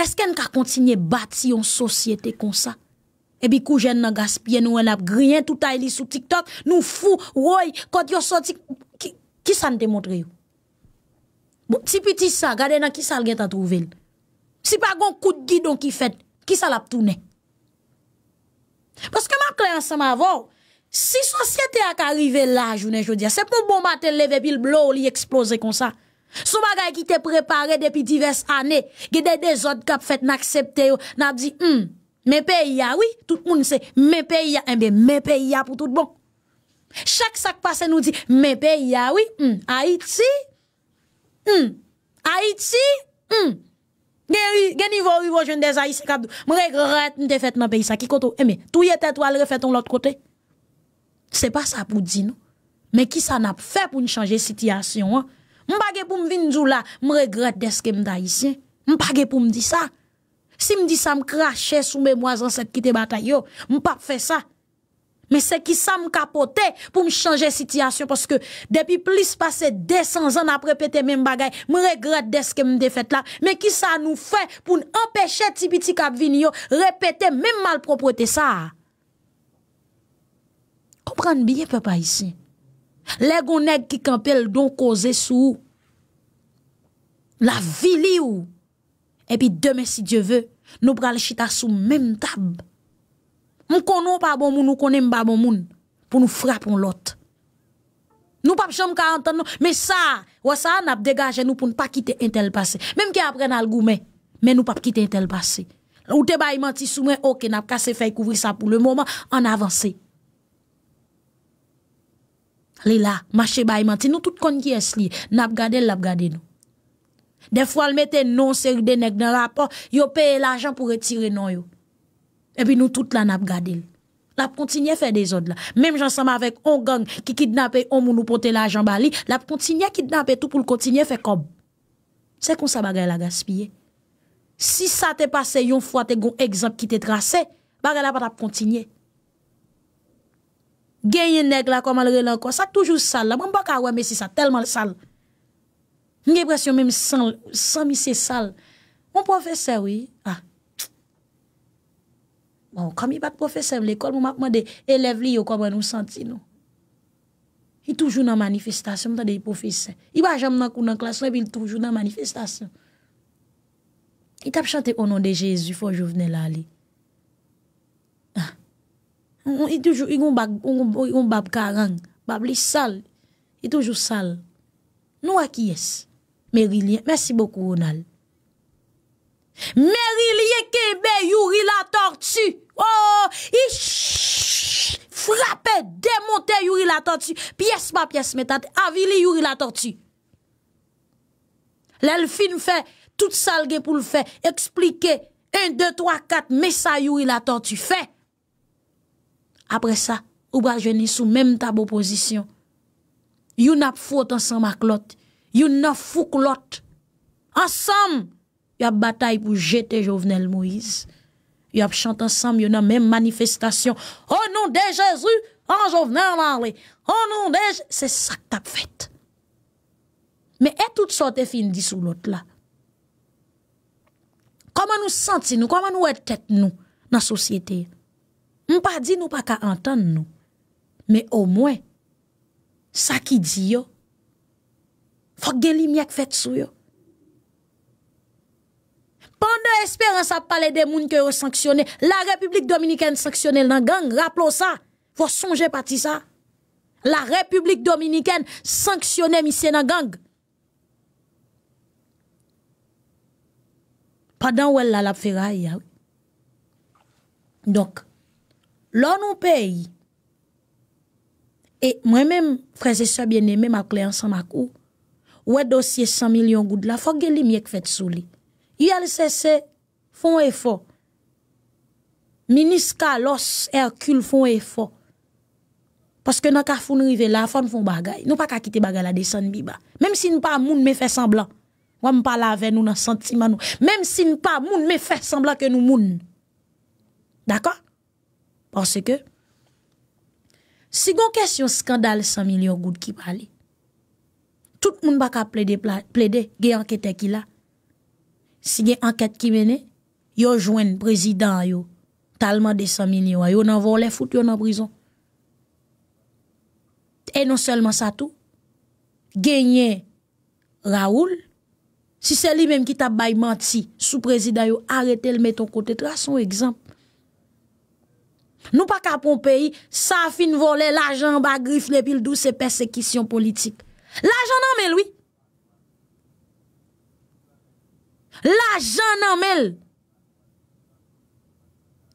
Eske n ka kontinye bati yon sosyete kon sa? Ebi kou jen nan gaspye, nou en ap griyen, touta ili e sou TikTok, nou fou, woy, kote yo soti, ki sa n te montre yo? Bouti piti sa, gade nan ki sa l gen ta trove yo? Si pa gon kout gi don ki fet, ki sa l ap toune? Paske man kreansan ma avon, si sosyete ak arive la, jounen jodia, se pou bon baten leve pil blou li eksplose kon sa? Son bagay qui te préparé depuis diverses années, qui des autres qui ont n'accepte n'accepter, n'a dit, hum, mes pays, oui, tout le monde sait, mes pays, eh bien, mes pays pour tout bon. Chaque sac passé nous dit, mes pays, oui, hum, Haïti, hum, Haïti, hum, Geni niveau, niveau, jeune des Haïti, c'est comme, regrette, m'te fait dans pays, sa qui compte, eh bien, tout y est étoile, refait ton l'autre côté. C'est pas ça pour dire, non? Mais qui ça n'a fait pour changer situation, hein? M'bagé pour m'vinjou là, m'regrette ce que ici. M'bagé pour m'di ça. Si m'di ça m'crache sous mes ancêtre qui te bataille yo, pas fait ça. Mais c'est qui ça capoté pour m'changer changer situation parce que depuis plus passé 200 ans après répéter même bagay, me regrette de ce que me fait là. Mais qui ça nous fait pour empêcher petit petit cap de répéter même malpropreté ça? Comprenez bien papa ici. Lè gounèk ki kampel don koze sou, la vi li ou, epi demè si Dje vè, nou pral chita sou mèm tab. Moun konon pa bon moun, moun konen ba bon moun, pou nou frapon lot. Nou pap chanm ka antan nou, mè sa, wè sa, nap degaje nou pou nou pa kite entel basè. Mèm ki apren al gou mè, mè nou pap kite entel basè. Ou te bay manti sou mè, ok, nap kase fè kouvri sa pou le mouman, an avansè. Le la, mache bayman, ti nou tout kon ki es li, nap gade l, nap gade nou. De fwa l mette non seri denek nan la po, yo peye l ajan pou retire nan yo. E pi nou tout la nap gade l. Lap kontinye fe dezod la. Mem jan sama vek on gang ki kidnap e on moun ou pote l ajan ba li, lap kontinye kidnap e tout pou l kontinye fe kob. Se kon sa bagay la gaspye. Si sa te pase yon fwa te gon ekzamp ki te trase, bagay la pat ap kontinye. Genye neg la komal re lan kon, sa toujou sal la. Mwen baka wè me si sa telman sal. Nge presyon mèm san mi se sal. Mwen profese wè, a. Ah. Mwen bon, komi bat profese mwen l'ekol, mwen makman de elev li yo koman mwen senti nou. I toujou nan manifestasyon, mwen tan de profese. I wajan mwen akoun nan klason, mwen toujou nan manifestasyon. I tap chante o non de Jezou, fòjou vnen la li. Yon bab karang, bab li sal, yon toujou sal. Nou ak yes, merilye, mersi bokou Ronald. Merilye kebe yuri la tortu, oh, ish, frape, demote yuri la tortu, piyes pa piyes metate, avili yuri la tortu. Lè l fin fè, tout sal gen pou l fè, eksplike, un, deux, trois, quatre, me sa yuri la tortu, fè. apre sa, ou ba jeni sou menm tabo posisyon. You nap fote ansanma klot, you nap fok lot, ansanm, you ap batay pou jete jovenel Moïse, you ap chante ansanm, you nan menm manifestasyon, o nou de Jezou, an jovenel anre, o nou de Jezou, se sak tap fete. Me e tout sa te fin disou lot la. Koman nou santi nou, koman nou etet nou nan sosyeteye? Mpa di nou pa ka antan nou. Me o mwen, sa ki di yo, fok gen li myak fet sou yo. Pande esperan sa pale de moun ke yo sanksyone, la Republik Dominikèn sanksyone nan gang, rapplo sa, fok sonje pati sa. La Republik Dominikèn sanksyone misye nan gang. Padan wèl la lap fè ray, yow. Dok, Lò nou peyi. E mwen menm freze sebyen ne menm ak le ansan mak ou. Ou e dosye 100 milyon goud la. Fok gen li mi ek fet sou li. Y al sese fon e fon. Minis ka los herkul fon e fon. Poske nan ka fon nou ive la, fon fon bagay. Nou pa ka kite bagay la desan mi ba. Mem si nou pa moun me fe semblan. Wè m pa la ve nou nan sentiman nou. Mem si nou pa moun me fe semblan ke nou moun. Daka? Daka? Parce que, si gon kes yon skandal 100 milyon gout ki pali, tout moun baka ple de, ple de, ge anketen ki la. Si gen anket ki mene, yo jwen prezident yo, talman de 100 milyon, yo nan volen foute, yo nan brison. E non selman sa tou, genye Raoul, si seli menm ki tabay manti sou prezident yo, arete l meton kote, tra son ekzamp. Nou pa kapon peyi, sa fin vole la jan ba grifne pil dou se persekisyon politik. La jan nan mel, oui. La jan nan mel.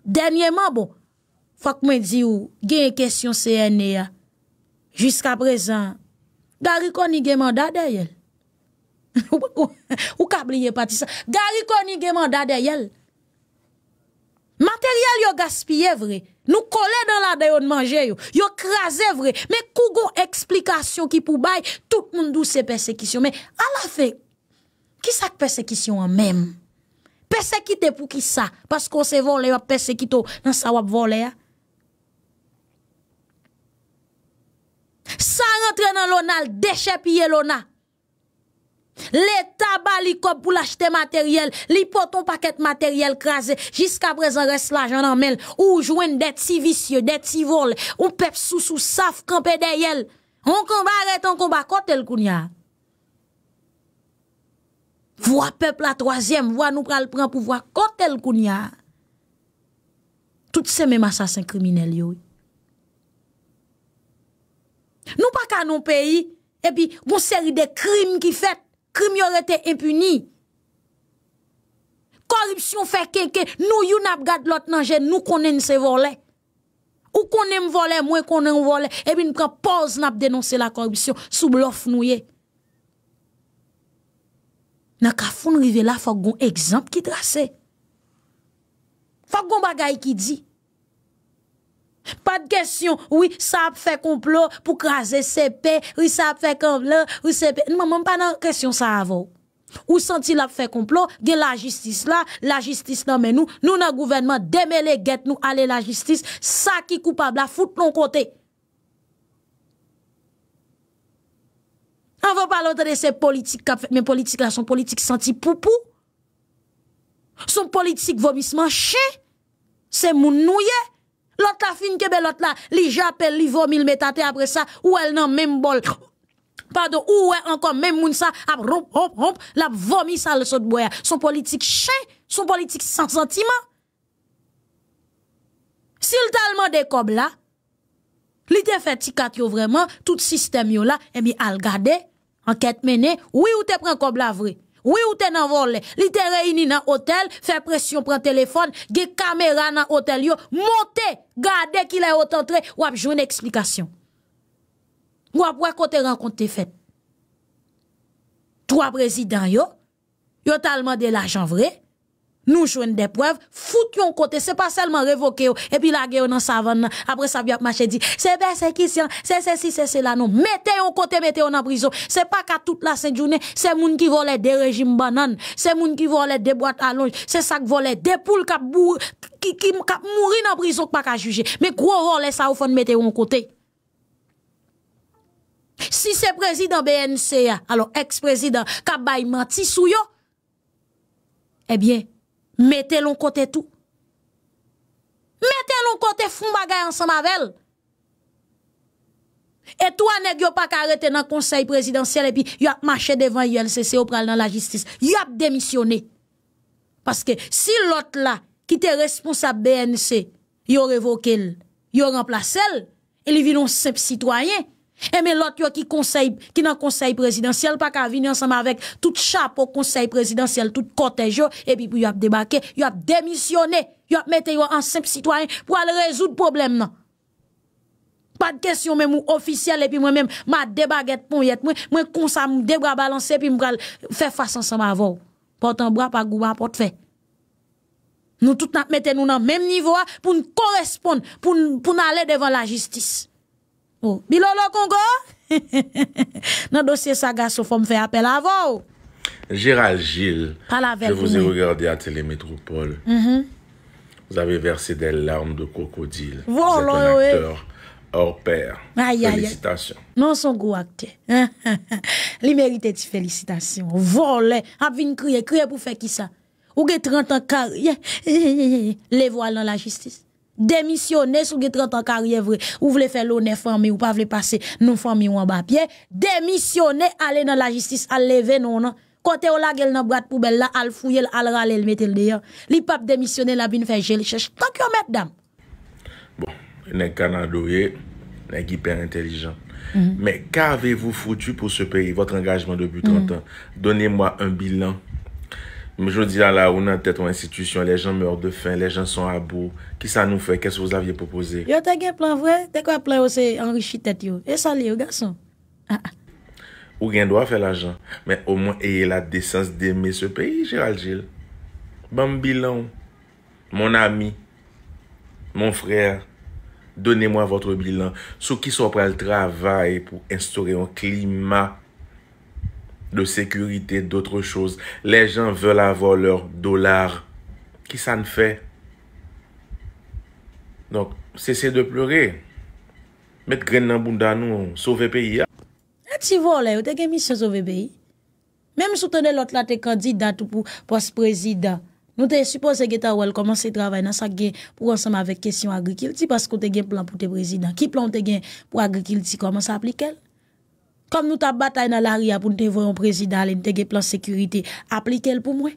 Denye man bon, fok mwen di ou, gen yon kesyon CNE ya, jiska prezan, gari koni gen manda deyel. Ou kabliye pati sa, gari koni gen manda deyel. Materyal yo gaspye vrej. Nou kole nan la deyon manje yo. Yo kraze vre. Me kougo eksplikasyon ki pou bay. Tout moun dou se persekisyon. Me ala fe. Ki sa persekisyon an men? Persekite pou ki sa? Pas kon se vole yo persekito. Nan sa wap vole ya? Sa rentre nan lona al deshe piye lona. Le taba li kop pou l'achete materyel, li poton paket materyel krasen, jiska prezen res la janan men, ou jwen det si visye, det si vol, ou pep sou sou saf kampè de yel. On komba, arèt, on komba, kote l'kunyar. Vwa pep la troasyem, vwa nou pral pran pou vwa kote l'kunyar. Tout se men masasen krimine li yoy. Nou pa kanon peyi, epi, moun seri de krim ki fèt, Krim yo rete impuni. Korupsyon fe kenken, nou yon ap gad lot nanjen nou konen se volen. Ou konen volen, mwen konen volen, ebi nou prepoz nap denonse la korupsyon sou blof nou ye. Naka fon rive la fok gon ekzamp ki trase. Fok gon bagay ki di. Pa de kesyon, oui, sa ap fè complot pou krasè sepe, oui, sa ap fè complot, oui, sepe, nou mè mèm pa nan kesyon sa avò. Ou senti la fè complot, gen la jistis la, la jistis nan mè nou, nou nan gouvenman, demè le get nou, ale la jistis, sa ki koupab la, foute l'on kote. An vè palote de se politik kap fè, men politik la, son politik senti poupou. Son politik vomisman chè, se moun nouye. L'autre la fin que ben l'autre là, li j'appelle, li vomil metate après ça, ou elle nan même bol. Pardon, ou ouais, encore même moun ça, ap romp, romp, la vomi ça le saut Son politique chien, son politique sans sentiment. S'il tellement des kobla, là, li te fait tikat yo vraiment, tout système yo là, et eh bien, al gade, enquête menée, oui ou te prend cob la vrai. Oui, ou t'es dans vol. Li t'es réuni dans hôtel, fait pression, prend téléphone, gè caméra dans hôtel yo, montez, gardez qu'il est haut entré, ou a une explication. Ou a wè kote rencontre fait. Trois présidents yo, yo t'a demandé l'argent vrai, nous jouons des preuves, foutons côté, c'est pas seulement révoquer, et puis la guerre dans savane, après ça, bien marché dit, c'est bien, c'est qui, c'est ceci, c'est cela, non. Mettez en côté, mettez en prison. C'est pas qu'à toute la sainte journée, c'est moun qui volait des régimes bananes, c'est moun qui volait des boîtes à longe, c'est ça qui volait des poules qui mourent qui, qui, mourir dans prison, pas qu'à juger. Mais gros rôle, ça, au fond, mettez en côté. Si c'est président BNCA, alors ex-président, qui a menti sous yo, eh bien, mettez l'on côté tout. Mettez l'on côté fond bagay ensemble avec et toi, nèg ce pas arrêté dans le conseil présidentiel et puis tu a marché devant ULCC au pral dans la justice. Tu a démissionné. Parce que si l'autre là, qui était responsable BNC, évoqué révoqué, a remplacé, il vit un simple citoyen. e men lot yo ki konsey ki nan konsey prezidentsel pak avini ansama vek tout cha po konsey prezidentsel tout kotejo epi pou yo ap debake yo ap demisyone yo ap mete yo an semp sitwany pou al rezoud problem nan pad kesyon men mou ofisyel epi mwen men mwa debaget pon yet mwen konsey mou debra balanse epi mwen mwa fe fas ansama avon potan bra pa gouba pot fe nou tout nat mete nou nan menm nivou pou n koresponde pou n ale devan la jistis Bilolo Kongo Nan dosye sa gaso fòm fè apel avò Gérald Gilles Je vous ai regardé a Télé Métropole mm-hmm. Vous avez versé des larmes de cocodile Vous êtes un acteur hors pair Félicitations Non son go acté Li mérite di félicitation Vole, ap vin kriye, kriye pou fè ki sa Ou gè 30 an kar Le voile nan la justice Démissionner sous les 30 ans carrière vrai. Ou voulez faire l'honneur famille ou pas voulez passer non famille ou en bas pied. Démissionner, aller dans la justice, aller lever non non. Côté ou la gueule dans bras poubelle là, al fouiller, al râler, le mettre dehors. Li pap démissionner la bine faire gel cherche. Tant que madame Bon, un Canadien les hyper intelligent hyper mhm. Mais qu'avez-vous foutu pour ce pays, votre engagement depuis 30 mhm. ans Donnez-moi un bilan Me jodi la la ou nan tèt an institisyon, lè jan mè or de fèn, lè jan son abou. Ki sa nou fè, kèso vous aviez proposé? Yo te gen plan vwè? Te kwa plan ou se enri chi tèt yo? E sali ou gason? Ah, ah. Ou gen do a fè l'ajan, men ou mwen eye la descens dèmè se peyi, Gérald Gilles. Ban bilan, mon ami, mon frè, donè mwen vwotre bilan. Sou ki so prel travay pou instore yon klima. de sekurite, d'otre chouz. Le jen vel avor lor dolar ki sa n fe. Donk, sese de plere. Met kren nan bunda nou, souve peyi ya. Et si vo le, ou te gen mis souve peyi? Mem sou tene lot la te kandidat ou pou pos prezidat. Nou te suppose geta ou el komanse travay nan sa gen pou ronsan avèk kesyon agrikilti pas kon te gen plan pou te prezidat. Ki plan te gen pou agrikilti komanse aplike el? Kom nou ta batay nan la ria pou nou te voyon prezidale, nou te ge plan sekurite, aplike el pou mwen.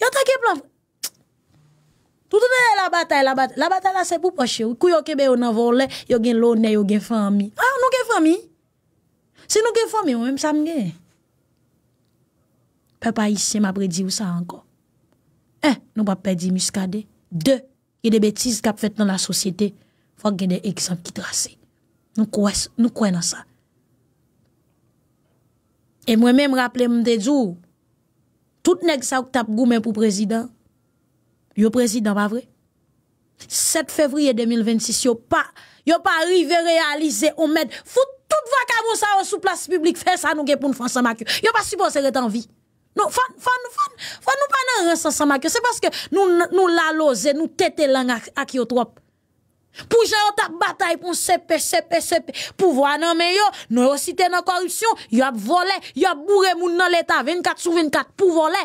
Yo ta ge plan... Toutou nan la batay, la batay la se pou poche. Kou yo kebe yo nan volen, yo gen lonen, yo gen fami. A, ah, nou gen fami? Se nou gen fami, mwen mèm sa mwen gen. Pe pa isye m apre di ou sa ankon. En, nou pa pe di muskade. De, yon de betis kap fet nan la sosyete. Fwa gen de eksem ki trase. Nou kwen nan sa. E mwen men m raple m de djou, tout nek sa ou tap gou men pou prezident, yo prezident pa vre. 7 fevriye 2026, yo pa rive realize omet, foute tout vakavousa ou sou plas publik, fè sa nou gen pou nou fonsan makyo. Yo pa supose reten vi. Nou fonsan, fonsan, fonsan nou pa nan rinsan samakyo. Se paske nou laloze, nou tete lang ak yo trop. Pou jayot ap batay pou sepe, sepe, sepe Pou voan nan men yo, nou yo site nan korupsyon Yo ap vole, yo ap bourre moun nan leta 24 sou 24 Pou vole,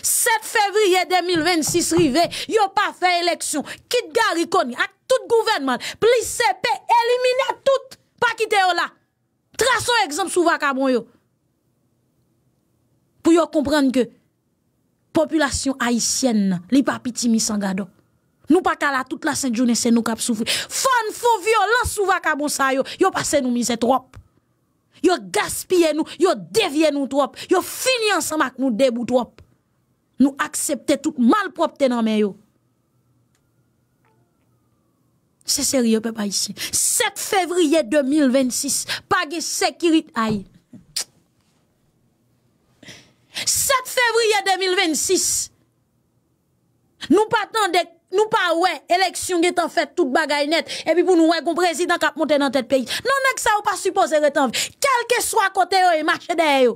7 fevriye 2026 rive Yo pa fe eleksyon, kit ga rikoni ak tout gouvenman Pli sepe, elimine tout, pa kite yo la Trason ekzem sou vakabon yo Pou yo komprende ke Populasyon haisyen nan, li pa piti misangado Nous pas qu'à la toute la sainte journée, c'est nous qui souffert. Fon, faux violence, souvent qu'à ça, yo, yo passé nous misé trop. Yo gaspillé nous, yo dévié nous trop. Yo fini ensemble avec nous debout trop. Nous accepter toute malpropreté dans mes yo. C'est sérieux, papa ici. 7 février 2026, pas de sécurité 7 février 2026, nous partons de nous pas ouais élection qui en fait toute bagaille net et puis pour nous ouais un président qui a dans tête pays non nèg ça ou pas supposé retan quel que soit côté et marché derrière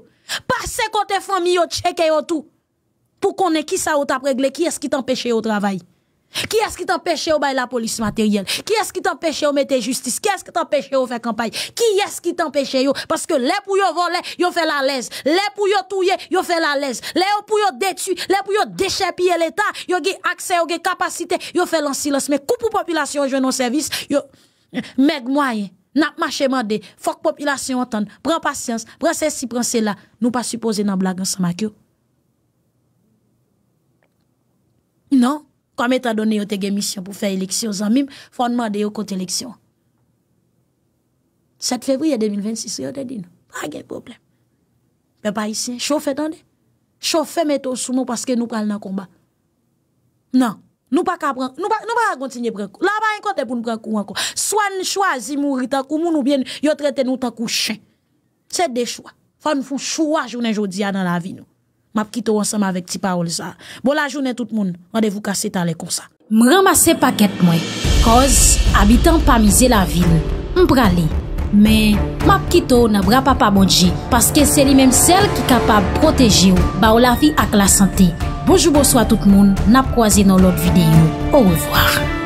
passez côté famille yo checker tout pour qu'on qui ça ou t'a réglé qui est-ce qui t'empêche au travail qui est-ce qui t'empêche au bail la police matérielle? Qui est-ce qui t'empêche de mettre justice? Qui est-ce qui t'empêche de faire campagne? Qui est-ce qui t'empêche Parce que les pour yo voler, yo fait la laisse. Les pour yo touiller, yo fait la laisse. Les pour yo détruire, les pour yo déchirer l'État, yo ont accès, yo ont capacité, yo fait l'en silence. Mais coup pour population, je non service, yo, meg moyen. N'a marché mandé, faut que population entende. Prends patience, prends ceci, prends cela. Nous pas supposé dans blague ensemble Non. Kwa mè ta donè yo te gen misyon pou fè eleksyon zanmim, fonman de yo kont eleksyon. 7 fevriye 2026 yo te din. Pagè problem. Mè pa isyen. Chofè tande. Chofè mè ton soumou paske nou pral nan komba. Nan. Nou pa ka pran. Nou pa konti nye prekou. La ba yon konti pou nou prekou wanko. Swa n chwa zi mou ritakou moun ou bien yo treten nou takou chen. Tse de chwa. Fwa n fwa chwa jounen jodi ya nan la vi nou. Mapkito ansama vek ti paol sa Bo la jounen tout moun, mwade vou kase talen kon sa M ramase paket mwen Koz, abitan pa mize la vil M prale Men, mapkito nan bra pa pa moun di Paske se li menm sel ki kapab Proteji ou, ba ou la vi ak la sante Bojoubo swa tout moun Napkwaze nan lot videyo, ouwevoar